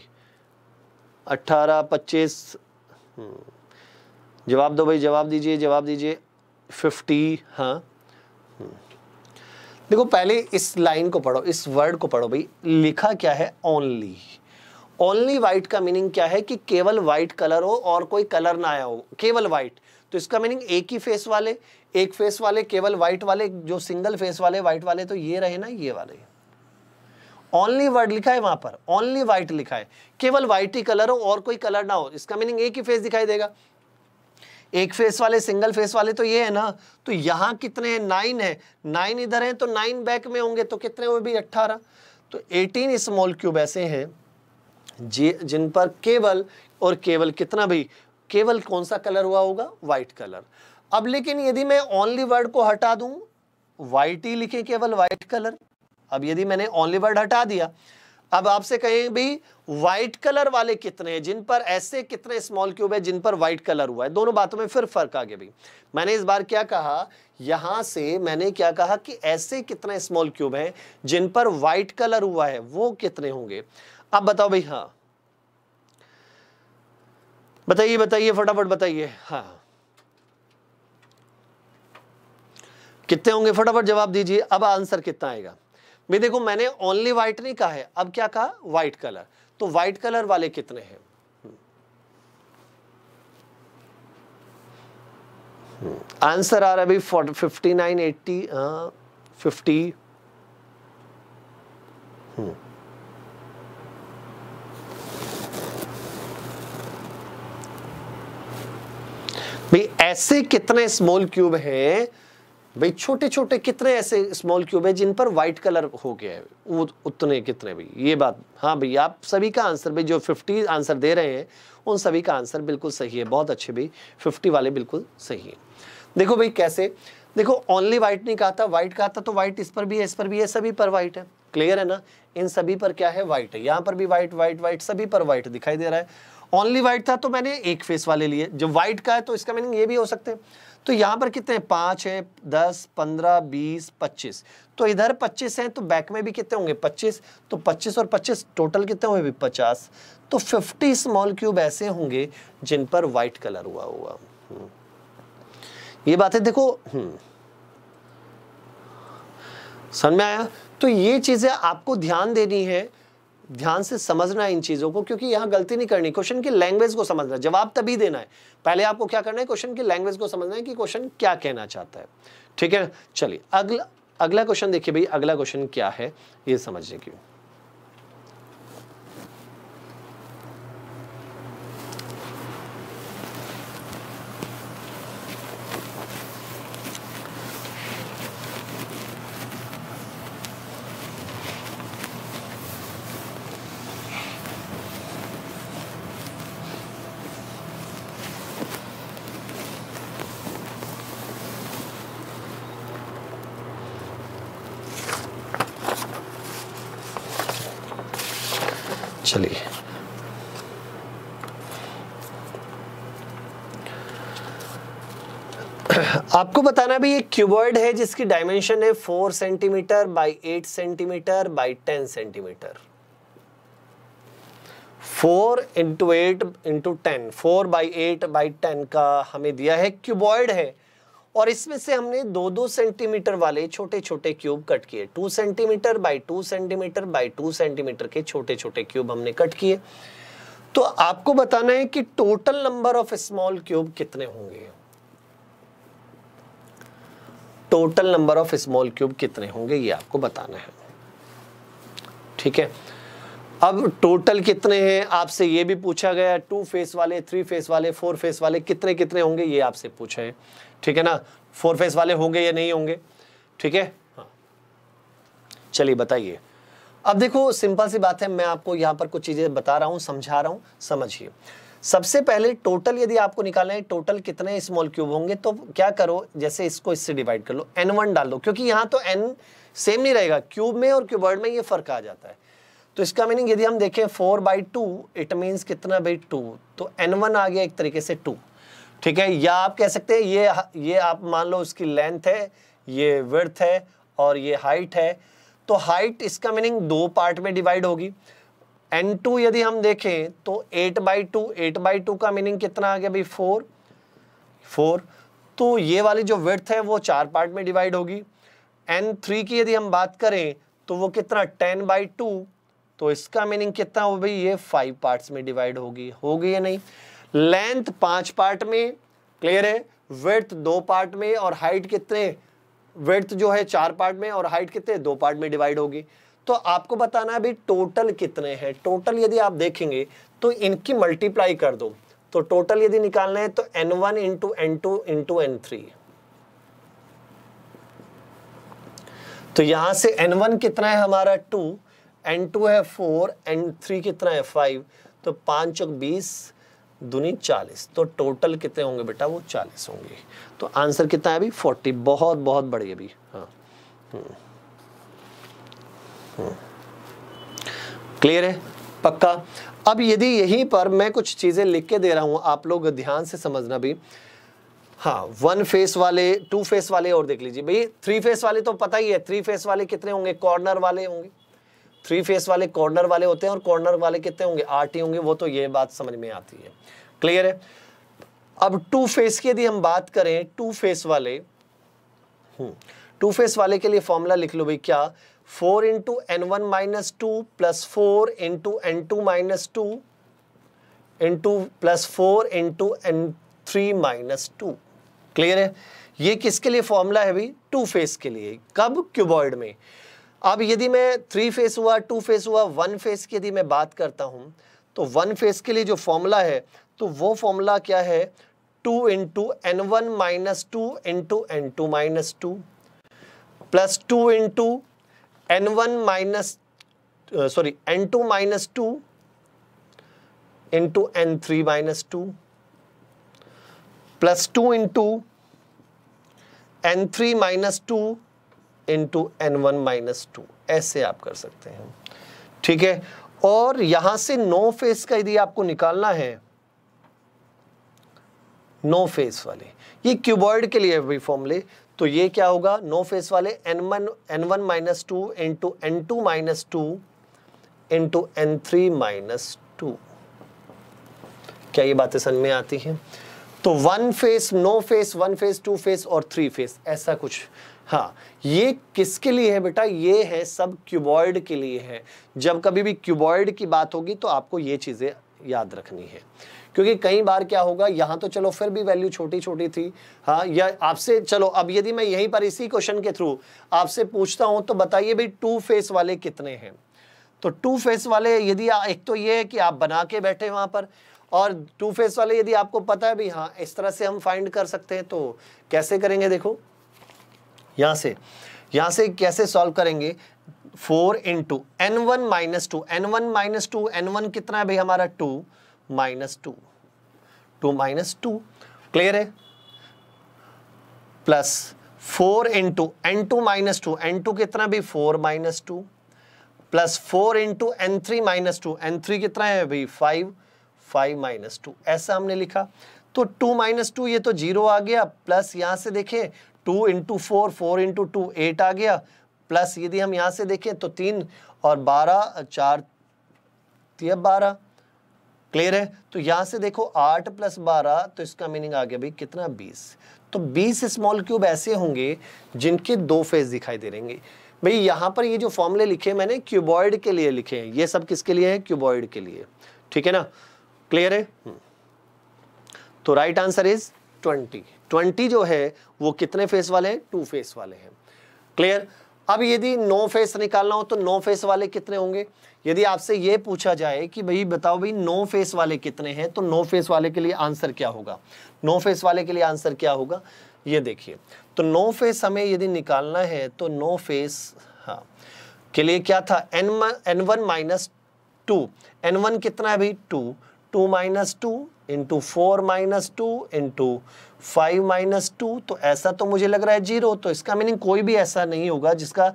अट्ठारह पच्चीस हम्म। जवाब दो भाई जवाब दीजिए जवाब दीजिए फिफ्टी हाँ देखो पहले इस लाइन को पढ़ो इस वर्ड को पढ़ो भाई लिखा क्या है ओनली ओनली वाइट का मीनिंग क्या है कि केवल वाइट कलर हो और कोई कलर ना आया हो केवल वाइट तो इसका मीनिंग एक ही फेस वाले एक फेस वाले केवल वाइट वाले जो सिंगल फेस वाले वाइट वाले तो ये रहे ना ये वाले ओनली वर्ड लिखा है वहां पर ओनली व्हाइट लिखा है केवल व्हाइट ही कलर हो और कोई कलर ना हो इसका मीनिंग एक ही फेस दिखाई देगा एक फेस वाले सिंगल फेस वाले तो ये है ना तो यहाँ कितने हैं नाइन है नाइन इधर हैं तो नाइन बैक में होंगे तो कितने हुए भी अट्ठारह तो एटीन स्मॉल क्यूब ऐसे हैं जी जिन पर केवल और केवल कितना भी केवल कौन सा कलर हुआ होगा वाइट कलर अब लेकिन यदि मैं ओनली वर्ड को हटा दूं वाइट ही लिखे केवल वाइट कलर अब यदि मैंने ओनली वर्ड हटा दिया अब आपसे कहें भी व्हाइट कलर वाले कितने हैं जिन पर ऐसे कितने स्मॉल क्यूब है जिन पर व्हाइट कलर हुआ है दोनों बातों में फिर फर्क आ गया भी मैंने इस बार क्या कहा यहां से मैंने क्या कहा कि ऐसे कितने स्मॉल क्यूब हैं जिन पर व्हाइट कलर हुआ है वो कितने होंगे अब बताओ भाई हाँ बताइए बताइए फटाफट बताइए हाँ कितने होंगे फटाफट जवाब दीजिए अब आंसर कितना आएगा भाई देखो मैंने ओनली व्हाइट नहीं कहा है अब क्या कहा व्हाइट कलर तो व्हाइट कलर वाले कितने हैं आंसर हम्म। आ रहा है अभी फिफ्टी नाइन एट्टी फिफ्टी ऐसे कितने स्मॉल क्यूब हैं भाई छोटे छोटे कितने ऐसे स्मॉल क्यूब है जिन पर वाइट कलर हो गया है वो उतने कितने भाई ये बात हाँ भाई आप सभी का आंसर भाई जो फिफ्टी आंसर दे रहे हैं उन सभी का आंसर बिल्कुल सही है बहुत अच्छे भाई फिफ्टी वाले बिल्कुल सही है देखो भाई कैसे देखो ओनली वाइट नहीं कहा था वाइट कहा था तो वाइट इस पर भी है इस पर भी है सभी पर वाइट है क्लियर है ना इन सभी पर क्या है वाइट है यहाँ पर भी वाइट वाइट वाइट सभी पर वाइट दिखाई दे रहा है ओनली वाइट था तो मैंने एक फेस वाले लिए जब वाइट का है तो इसका मीनिंग ये भी हो सकते हैं तो यहाँ पर कितने पाँच है दस पंद्रह बीस पच्चीस तो इधर पच्चीस हैं तो बैक में भी कितने होंगे पच्चीस तो पच्चीस और पच्चीस टोटल कितने होंगे भी पचास तो फिफ्टी स्मॉल क्यूब ऐसे होंगे जिन पर वाइट कलर हुआ हुआ हम्म। ये बात है देखो हम्म। समझ में आया तो ये चीज़ें आपको ध्यान देनी है ध्यान से समझना है इन चीज़ों को क्योंकि यहां गलती नहीं करनी क्वेश्चन की लैंग्वेज को समझना है जवाब तभी देना है पहले आपको क्या करना है क्वेश्चन की लैंग्वेज को समझना है कि क्वेश्चन क्या कहना चाहता है ठीक है चलिए अगला अगला क्वेश्चन देखिए भाई अगला क्वेश्चन क्या है ये समझने की बताना भी ये क्यूबॉइड है जिसकी डायमेंशन है four centimetre by eight centimetre by ten centimetre four into eight into ten four by eight by ten का हमें दिया है क्यूबॉइड है और इसमें से हमने दो दो सेंटीमीटर वाले छोटे छोटे क्यूब कट किए two centimetre by two centimetre by two centimetre के छोटे छोटे क्यूब हमने कट किए तो आपको बताना है कि total number of small cube कितने होंगे total number of small cube कितने होंगे ये आपको बताना है ठीक है अब टोटल कितने हैं आपसे ये भी पूछा गया टू फेस वाले थ्री फेस वाले फोर फेस वाले कितने कितने होंगे ये आपसे पूछे हैं ठीक है ना फोर फेस वाले होंगे या नहीं होंगे ठीक है हाँ। चलिए बताइए अब देखो सिंपल सी बात है मैं आपको यहाँ पर कुछ चीज़ें बता रहा हूँ समझा रहा हूँ समझिए सबसे पहले टोटल यदि आपको निकालना है टोटल कितने स्मॉल क्यूब होंगे तो क्या करो जैसे इसको इससे डिवाइड कर लो एन वन डाल दो क्योंकि यहाँ तो एन सेम नहीं रहेगा क्यूब में और क्यूबर्ड में ये फर्क आ जाता है तो इसका मीनिंग यदि हम देखें four by two it means कितना बाई टू तो एन वन आ गया एक तरीके से टू ठीक है या आप कह सकते हैं ये ये आप मान लो उसकी लेंथ है ये विर्थ है और ये हाइट है तो हाइट इसका मीनिंग दो पार्ट में डिवाइड होगी एन टू यदि हम देखें तो eight by two eight by two का मीनिंग कितना आ गया भाई फोर फोर तो ये वाली जो विर्थ है वो चार पार्ट में डिवाइड होगी एन थ्री की यदि हम बात करें तो वो कितना टेन बाई टू तो इसका मीनिंग कितना हो भाई ये फाइव पार्ट्स में डिवाइड होगी होगी या नहीं लेंथ पांच पार्ट में क्लियर है विर्थ दो पार्ट में और हाइट कितने विर्थ जो है चार पार्ट में और हाइट कितने दो पार्ट में डिवाइड होगी तो आपको बताना है अभी टोटल कितने हैं टोटल यदि आप देखेंगे तो इनकी मल्टीप्लाई कर दो तो टोटल यदि निकालना है तो n one into N two into N three तो यहां से एन वन कितना है हमारा टू एन टू है फोर एन थ्री कितना है फाइव तो पांच चौक बीस दुनी चालीस तो टोटल कितने होंगे बेटा वो चालीस होंगे तो आंसर कितना है अभी फोर्टी बहुत बहुत बढ़िया अभी हाँ हम्म। क्लियर है पक्का अब यदि यहीं पर मैं कुछ चीज़ें लिख के दे रहा हूं आप लोग ध्यान से समझना भी हाँ वन फेस वाले टू फेस वाले और देख लीजिए भाई थ्री फेस वाले तो पता ही है थ्री फेस वाले कितने होंगे कॉर्नर वाले होंगे थ्री फेस वाले कॉर्नर वाले होते हैं और कॉर्नर वाले कितने होंगे आठ ही होंगे वो तो ये बात समझ में आती है क्लियर है अब टू फेस की यदि हम बात करें टू फेस वाले टू हम्म, फेस वाले के लिए फॉर्मूला लिख लो भाई क्या four into n one minus two plus four into N two minus two into plus four into N three minus two clear है ये किसके लिए फॉर्मूला है भाई टू फेस के लिए कब क्यूबॉइड में अब यदि मैं थ्री फेस हुआ टू फेस हुआ वन फेस की यदि मैं बात करता हूँ तो वन फेस के लिए जो फॉर्मूला है तो वो फॉर्मूला क्या है two into n one minus two into N two minus two plus two into n one minus sorry n two minus two into N three minus two plus two into N three minus two into n one minus two ऐसे आप कर सकते हैं ठीक है और यहां से नो फेस का यदि आपको निकालना है नो फेस वाले ये क्यूबॉइड के लिए भी फॉर्मूले तो ये क्या होगा नो फेस वाले n one n one minus two into N two minus two into N three minus two क्या ये बातें समझ में आती हैं तो one face no face one face two face और थ्री फेस ऐसा कुछ हाँ ये किसके लिए है बेटा ये है सब क्यूबॉइड के लिए है जब कभी भी क्यूबॉइड की बात होगी तो आपको ये चीज़ें याद रखनी है क्योंकि कई बार क्या होगा यहाँ तो चलो फिर भी वैल्यू छोटी छोटी थी हाँ या आपसे चलो अब यदि मैं यहीं पर इसी क्वेश्चन के थ्रू आपसे पूछता हूँ तो बताइए भाई टू फेस वाले कितने हैं तो टू फेस वाले यदि एक तो ये है कि आप बना के बैठे वहाँ पर और टू फेस वाले यदि आपको पता है भी हाँ इस तरह से हम फाइंड कर सकते हैं तो कैसे करेंगे देखो यहाँ से यहाँ से कैसे सॉल्व करेंगे four into n one minus two N one minus two N one कितना है भाई हमारा two minus two two minus two clear है plus four into N two minus two n two कितना भी four minus two plus four into N three minus two n three कितना है भाई फाइव फाइव माइनस टू ऐसा हमने लिखा तो टू माइनस टू ये तो जीरो आ गया प्लस यहां से देखें two into four four into two eight आ गया प्लस यदि हम यहां से देखें तो तीन और बारह चार बारह क्लियर है तो यहां से देखो आठ प्लस बारह तो इसका मीनिंग आ गया भाई कितना बीस तो बीस स्मॉल क्यूब ऐसे होंगे जिनके दो फेज दिखाई दे रहेंगे भाई यहां पर ये जो फॉर्मूले लिखे मैंने क्यूबॉइड के लिए लिखे हैं ये सब किसके लिए है क्यूबॉइड के लिए ठीक है ना क्लियर है हम्म। तो right answer is twenty twenty जो है वो कितने फेस वाले हैं टू फेस वाले हैं क्लियर अब यदि नो फेस निकालना हो तो नो फेस वाले कितने होंगे यदि आपसे ये पूछा जाए कि भाई बताओ भाई नो फेस वाले कितने हैं तो नो फेस वाले के लिए आंसर क्या होगा नो फेस वाले के लिए आंसर क्या होगा ये देखिए तो नो फेस हमें यदि निकालना है तो नो फेस हाँ के लिए क्या था N N one minus two N one कितना है भाई two two minus two into four minus two into five minus two तो ऐसा तो मुझे लग रहा है जीरो तो इसका मीनिंग कोई भी ऐसा नहीं होगा जिसका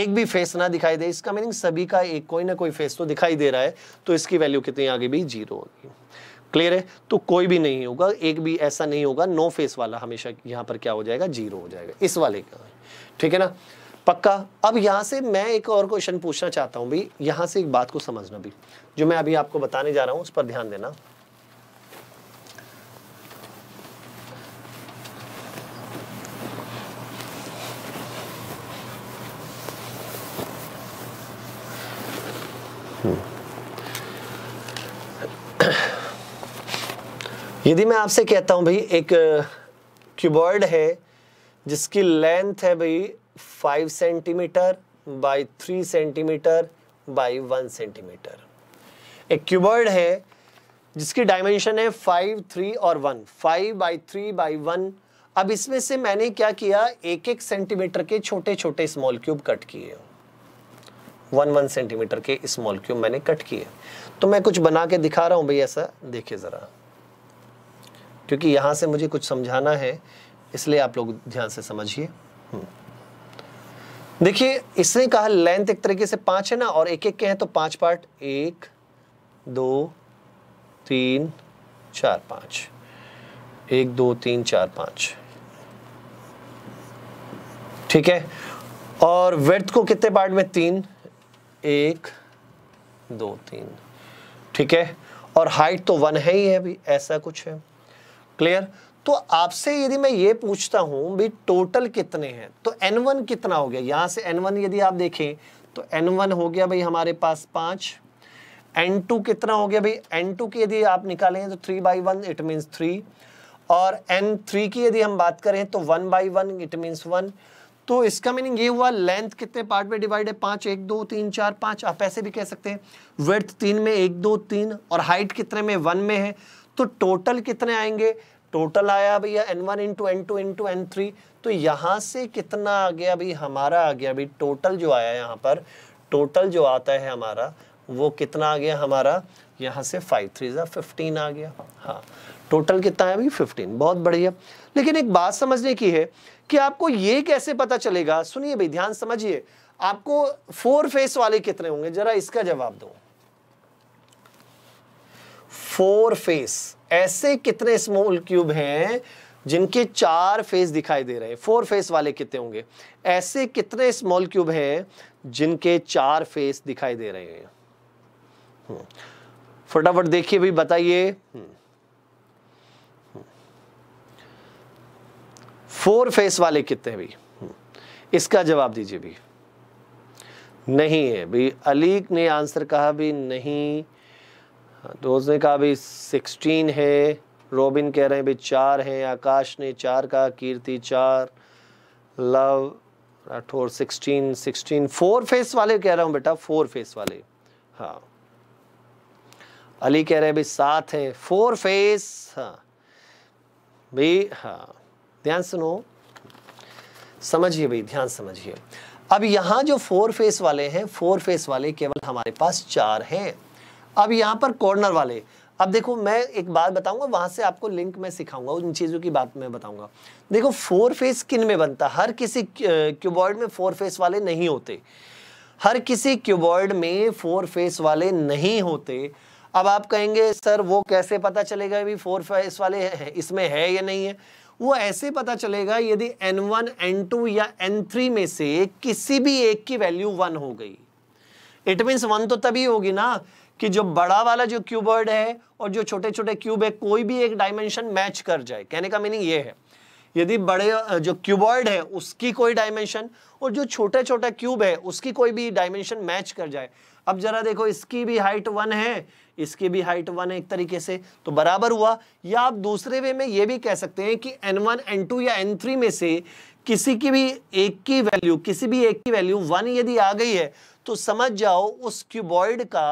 एक भी फेस ना दिखाई दे इसका मीनिंग सभी का एक कोई ना कोई फेस तो दिखाई दे रहा है तो इसकी वैल्यू कितनी आगे भी जीरो होगी क्लियर है तो कोई भी नहीं होगा एक भी ऐसा नहीं होगा नो फेस वाला हमेशा यहाँ पर क्या हो जाएगा जीरो हो जाएगा इस वाले का ठीक है ना पक्का अब यहाँ से मैं एक और क्वेश्चन पूछना चाहता हूँ भाई यहाँ से एक बात को समझना भी जो मैं अभी आपको बताने जा रहा हूँ उस पर ध्यान देना यदि मैं आपसे कहता हूँ भाई एक क्यूबॉर्ड है जिसकी लेंथ है भाई five centimetre by three centimetre by one centimetre एक क्यूबॉर्ड है जिसकी डायमेंशन है फाइव थ्री और one five by three by one अब इसमें से मैंने क्या किया एक एक सेंटीमीटर के छोटे छोटे स्मॉल क्यूब कट किए वन वन सेंटीमीटर के स्मॉल क्यूब मैंने कट किए तो मैं कुछ बना के दिखा रहा हूँ भाई ऐसा देखिए ज़रा क्योंकि यहाँ से मुझे कुछ समझाना है इसलिए आप लोग ध्यान से समझिए हम्म। देखिए इसने कहा लेंथ एक तरीके से पांच है ना और एक एक के हैं तो पांच पार्ट एक दो तीन चार पांच एक दो तीन चार पांच ठीक है और वेथ को कितने पार्ट में तीन एक दो तीन ठीक है और हाइट तो वन है ही है अभी ऐसा कुछ है क्लियर तो आपसे यदि मैं ये पूछता हूं भी टोटल कितने हैं तो वन कितना हो गया यहां से वन यदि आप देखें तो वन हो गया भाई हमारे पास एन टू कितना हो गया भाई टू की यदि आप निकालें तो three by one it mean three और एन थ्री की यदि हम बात करें तो one by one it means one तो इसका मीनिंग ये हुआ लेंथ कितने पार्ट में डिवाइड है पांच एक दो तीन चार पांच आप ऐसे भी कह सकते हैं वेथ तीन में एक दो तीन और हाइट कितने में वन में है तो टोटल कितने आएंगे टोटल आया भैया N one into N two into N three तो यहाँ से कितना आ गया भाई हमारा आ गया भाई टोटल जो आया यहाँ पर टोटल जो आता है हमारा वो कितना आ गया हमारा यहाँ से फाइव थ्री जो फिफ्टीन आ गया हाँ टोटल कितना है भाई फिफ्टीन बहुत बढ़िया लेकिन एक बात समझने की है कि आपको ये कैसे पता चलेगा सुनिए भाई ध्यान समझिए आपको फोर फेस वाले कितने होंगे ज़रा इसका जवाब दो फोर फेस ऐसे कितने स्मॉल क्यूब हैं जिनके चार फेस दिखाई दे रहे हैं फोर फेस वाले कितने होंगे ऐसे कितने स्मॉल क्यूब हैं जिनके चार फेस दिखाई दे रहे हैं हम्म। फटाफट देखिए भी बताइए हम्म। हम्म। फोर फेस वाले कितने भी इसका जवाब दीजिए भी नहीं है भी अलीक ने आंसर कहा भी नहीं हाँ, तो उसने कहा सिक्सटीन है रोबिन कह रहे हैं भी चार हैं आकाश ने चार कहा कीर्ति चार लव राठौर सिक्सटीन सिक्सटीन फोर फेस वाले कह रहा हूँ बेटा फोर फेस वाले हाँ अली कह रहे हैं भाई सात है फोर फेस हाँ भाई हाँ ध्यान सुनो समझिए भाई ध्यान समझिए अब यहाँ जो फोर फेस वाले हैं फोर फेस वाले केवल हमारे पास चार हैं अब यहाँ पर कॉर्नर वाले अब देखो मैं एक बात बताऊंगा वहां से आपको लिंक में सिखाऊंगा उन चीज़ों की बात मैं बताऊंगा देखो फोर फेस किन में बनता हर किसी क्यूबॉर्ड में फोर फेस वाले नहीं होते हर किसी क्यूबॉर्ड में फोर फेस वाले नहीं होते अब आप कहेंगे सर वो कैसे पता चलेगा भी फोर फेस वाले इसमें है या नहीं है वो ऐसे पता चलेगा यदि एन टू या थ्री में से किसी भी एक की वैल्यू वन हो गई इट मीन्स वन तो तभी होगी ना कि जो बड़ा वाला जो क्यूबर्ड है और जो छोटे छोटे क्यूब है कोई भी एक डायमेंशन मैच कर जाए कहने का मीनिंग ये है यदि बड़े जो क्यूबॉइड है उसकी कोई डायमेंशन और जो छोटा छोटा क्यूब है उसकी कोई भी डायमेंशन मैच कर जाए अब जरा देखो इसकी भी हाइट वन है इसकी भी हाइट वन है एक तरीके से तो बराबर हुआ या आप दूसरे वे में ये भी कह सकते हैं कि एन वन एन टू या एन थ्री में से किसी की भी एक की वैल्यू किसी भी एक की वैल्यू वन यदि आ गई है तो समझ जाओ उस क्यूबॉइड का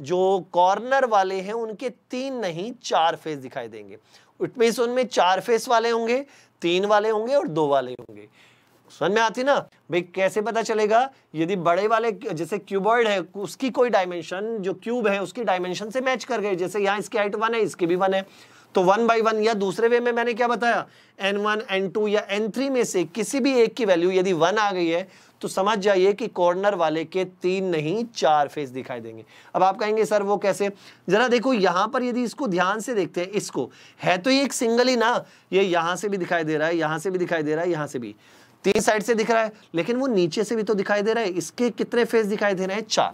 जो कॉर्नर वाले हैं उनके तीन नहीं चार फेस दिखाई देंगे इट उनमें चार फेस वाले होंगे तीन वाले होंगे और दो वाले होंगे समझ में आती ना भाई कैसे पता चलेगा यदि बड़े वाले जैसे क्यूबॉइड है उसकी कोई डायमेंशन जो क्यूब है उसकी डायमेंशन से मैच कर गए जैसे यहाँ इसकी हाइट वन है इसकी भी वन है तो वन बाई वन या दूसरे वे में मैंने क्या बताया एन वन एन टू या एन थ्री में से किसी भी एक की वैल्यू यदि वन आ गई है तो समझ जाइए कि कॉर्नर वाले के तीन नहीं चार फेस दिखाई देंगे अब आप कहेंगे सर वो कैसे ज़रा देखो यहां पर यदि इसको ध्यान से देखते हैं इसको है तो ये एक सिंगल ही ना ये यहां से भी दिखाई दे रहा है यहां से भी दिखाई दे रहा है यहां से भी तीन साइड से दिख रहा है लेकिन वो नीचे से भी तो दिखाई दे रहा है इसके कितने फेस दिखाई दे रहे हैं चार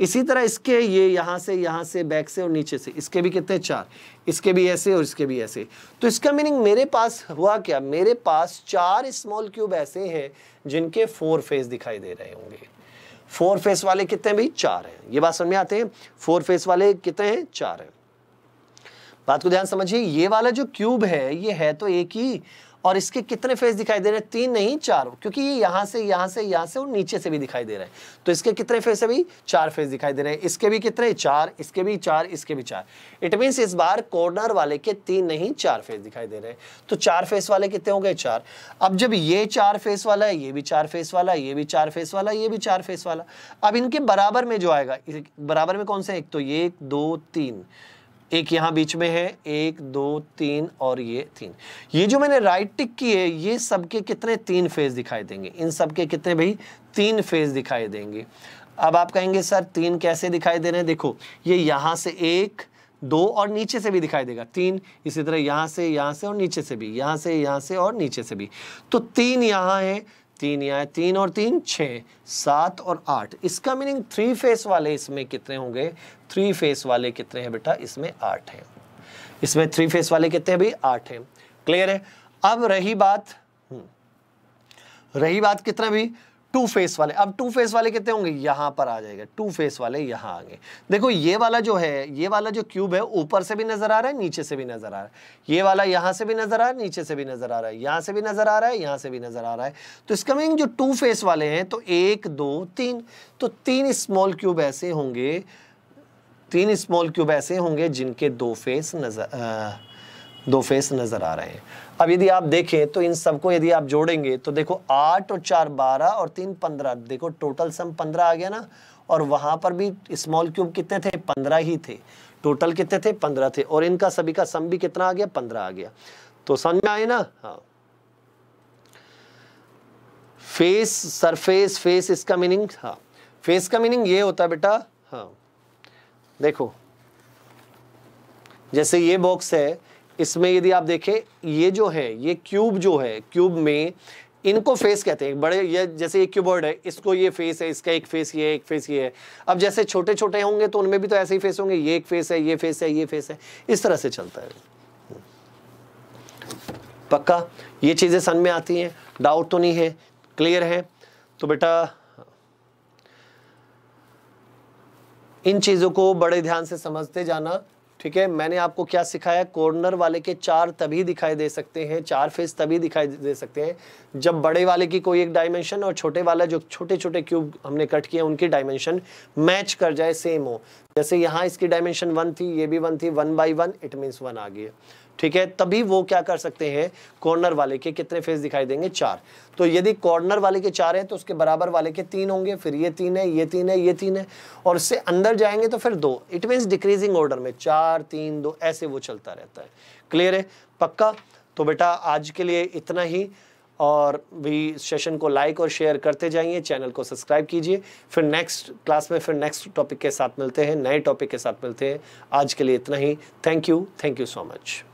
इसी तरह इसके ये यहाँ से यहाँ से बैक से और नीचे से इसके भी कितने चार इसके भी ऐसे और इसके भी ऐसे तो इसका मीनिंग मेरे पास हुआ क्या मेरे पास चार स्मॉल क्यूब ऐसे हैं जिनके फोर फेस दिखाई दे रहे होंगे फोर फेस वाले कितने भी चार हैं ये बात समझ में आते हैं फोर फेस वाले कितने हैं चार हैं बात को ध्यान समझिए ये वाला जो क्यूब है ये है तो एक ही और इसके कितने फेज दिखाई दे रहे हैं तीन नहीं चार क्योंकि ये यहाँ से यहाँ से यहाँ से और नीचे से भी दिखाई दे रहे हैं तो इसके कितने फेज अभी चार फेज दिखाई दे रहे हैं इसके भी कितने चार इसके भी चार इसके भी चार इट मीन्स इस बार कॉर्नर वाले के तीन नहीं चार फेज दिखाई दे रहे हैं तो चार फेस वाले कितने हो गए चार अब जब ये चार फेस वाला है ये भी चार फेस वाला ये भी चार फेस वाला ये भी चार फेस वाला अब इनके बराबर में जो आएगा बराबर में कौन सा एक तो ये एक दो तीन एक यहाँ बीच में है एक दो तीन और ये तीन ये जो मैंने राइट टिक की है ये सबके कितने तीन फेज दिखाई देंगे इन सबके कितने भाई तीन फेज दिखाई देंगे अब आप कहेंगे सर तीन कैसे दिखाई दे रहे हैं देखो ये यहाँ से एक दो और नीचे से भी दिखाई देगा तीन इसी तरह यहाँ से यहाँ से और नीचे से भी यहाँ से यहाँ से और नीचे से भी तो तीन यहाँ है तीन यहाँ तीन और तीन छः सात और आठ इसका मीनिंग थ्री फेस वाले इसमें कितने होंगे थ्री फेस वाले कितने हैं बेटा इसमें आठ हैं इसमें थ्री फेस वाले कितने भाई आठ हैं क्लियर है अब रही बात हम्म, रही बात कितना भी टू फेस वाले अब टू फेस वाले कितने होंगे यहाँ पर आ जाएगा टू फेस वाले यहाँ आ गए देखो ये वाला जो है ये वाला जो क्यूब है ऊपर से भी नजर आ रहा है नीचे से भी नजर आ रहा है ये वाला यहाँ से भी नजर आ रहा है नीचे से भी नजर आ रहा है यहाँ से भी नजर आ रहा है यहाँ से भी नजर आ रहा है तो इसका मीनिंग जो टू फेस वाले हैं तो एक दो तीन तो तीन स्मॉल क्यूब ऐसे होंगे तीन स्मॉल क्यूब ऐसे होंगे जिनके दो फेस नजर आ, दो फेस नजर आ रहे हैं अब यदि आप देखें तो इन सबको यदि आप जोड़ेंगे तो देखो आठ और चार बारह और तीन पंद्रह देखो टोटल सम पंद्रह आ गया ना और वहाँ पर भी स्मॉल क्यूब कितने थे पंद्रह ही थे टोटल कितने थे पंद्रह थे और इनका सभी का सम भी कितना आ गया पंद्रह आ गया तो समझ में आए ना हाँ फेस सरफेस फेस इसका मीनिंग हाँ फेस का मीनिंग ये होता है बेटा हाँ देखो जैसे ये बॉक्स है इसमें यदि आप देखें ये जो है ये क्यूब जो है क्यूब में इनको फेस कहते हैं बड़े ये जैसे एक क्यूबर्ड है इसको ये फेस है इसका एक फेस ये है एक फेस ये है अब जैसे छोटे छोटे होंगे तो उनमें भी तो ऐसे ही फेस होंगे ये एक फेस है ये फेस है ये फेस है इस तरह से चलता है पक्का ये चीज़ें सन में आती हैं डाउट तो नहीं है क्लियर है तो बेटा इन चीज़ों को बड़े ध्यान से समझते जाना ठीक है मैंने आपको क्या सिखाया कॉर्नर वाले के चार तभी दिखाई दे सकते हैं चार फेस तभी दिखाई दे सकते हैं जब बड़े वाले की कोई एक डायमेंशन और छोटे वाला जो छोटे छोटे क्यूब हमने कट किया उनकी डायमेंशन मैच कर जाए सेम हो जैसे यहाँ इसकी डायमेंशन वन थी ये भी वन थी one by one it means one आ गया ठीक है तभी वो क्या कर सकते हैं कॉर्नर वाले के कितने फेस दिखाई देंगे चार तो यदि कॉर्नर वाले के चार हैं तो उसके बराबर वाले के तीन होंगे फिर ये तीन है ये तीन है ये तीन है और उससे अंदर जाएंगे तो फिर दो इट मीन्स डिक्रीजिंग ऑर्डर में चार तीन दो ऐसे वो चलता रहता है क्लियर है पक्का तो बेटा आज के लिए इतना ही और भी सेशन को लाइक और शेयर करते जाइए चैनल को सब्सक्राइब कीजिए फिर नेक्स्ट क्लास में फिर नेक्स्ट टॉपिक के साथ मिलते हैं नए टॉपिक के साथ मिलते हैं आज के लिए इतना ही thank you thank you so much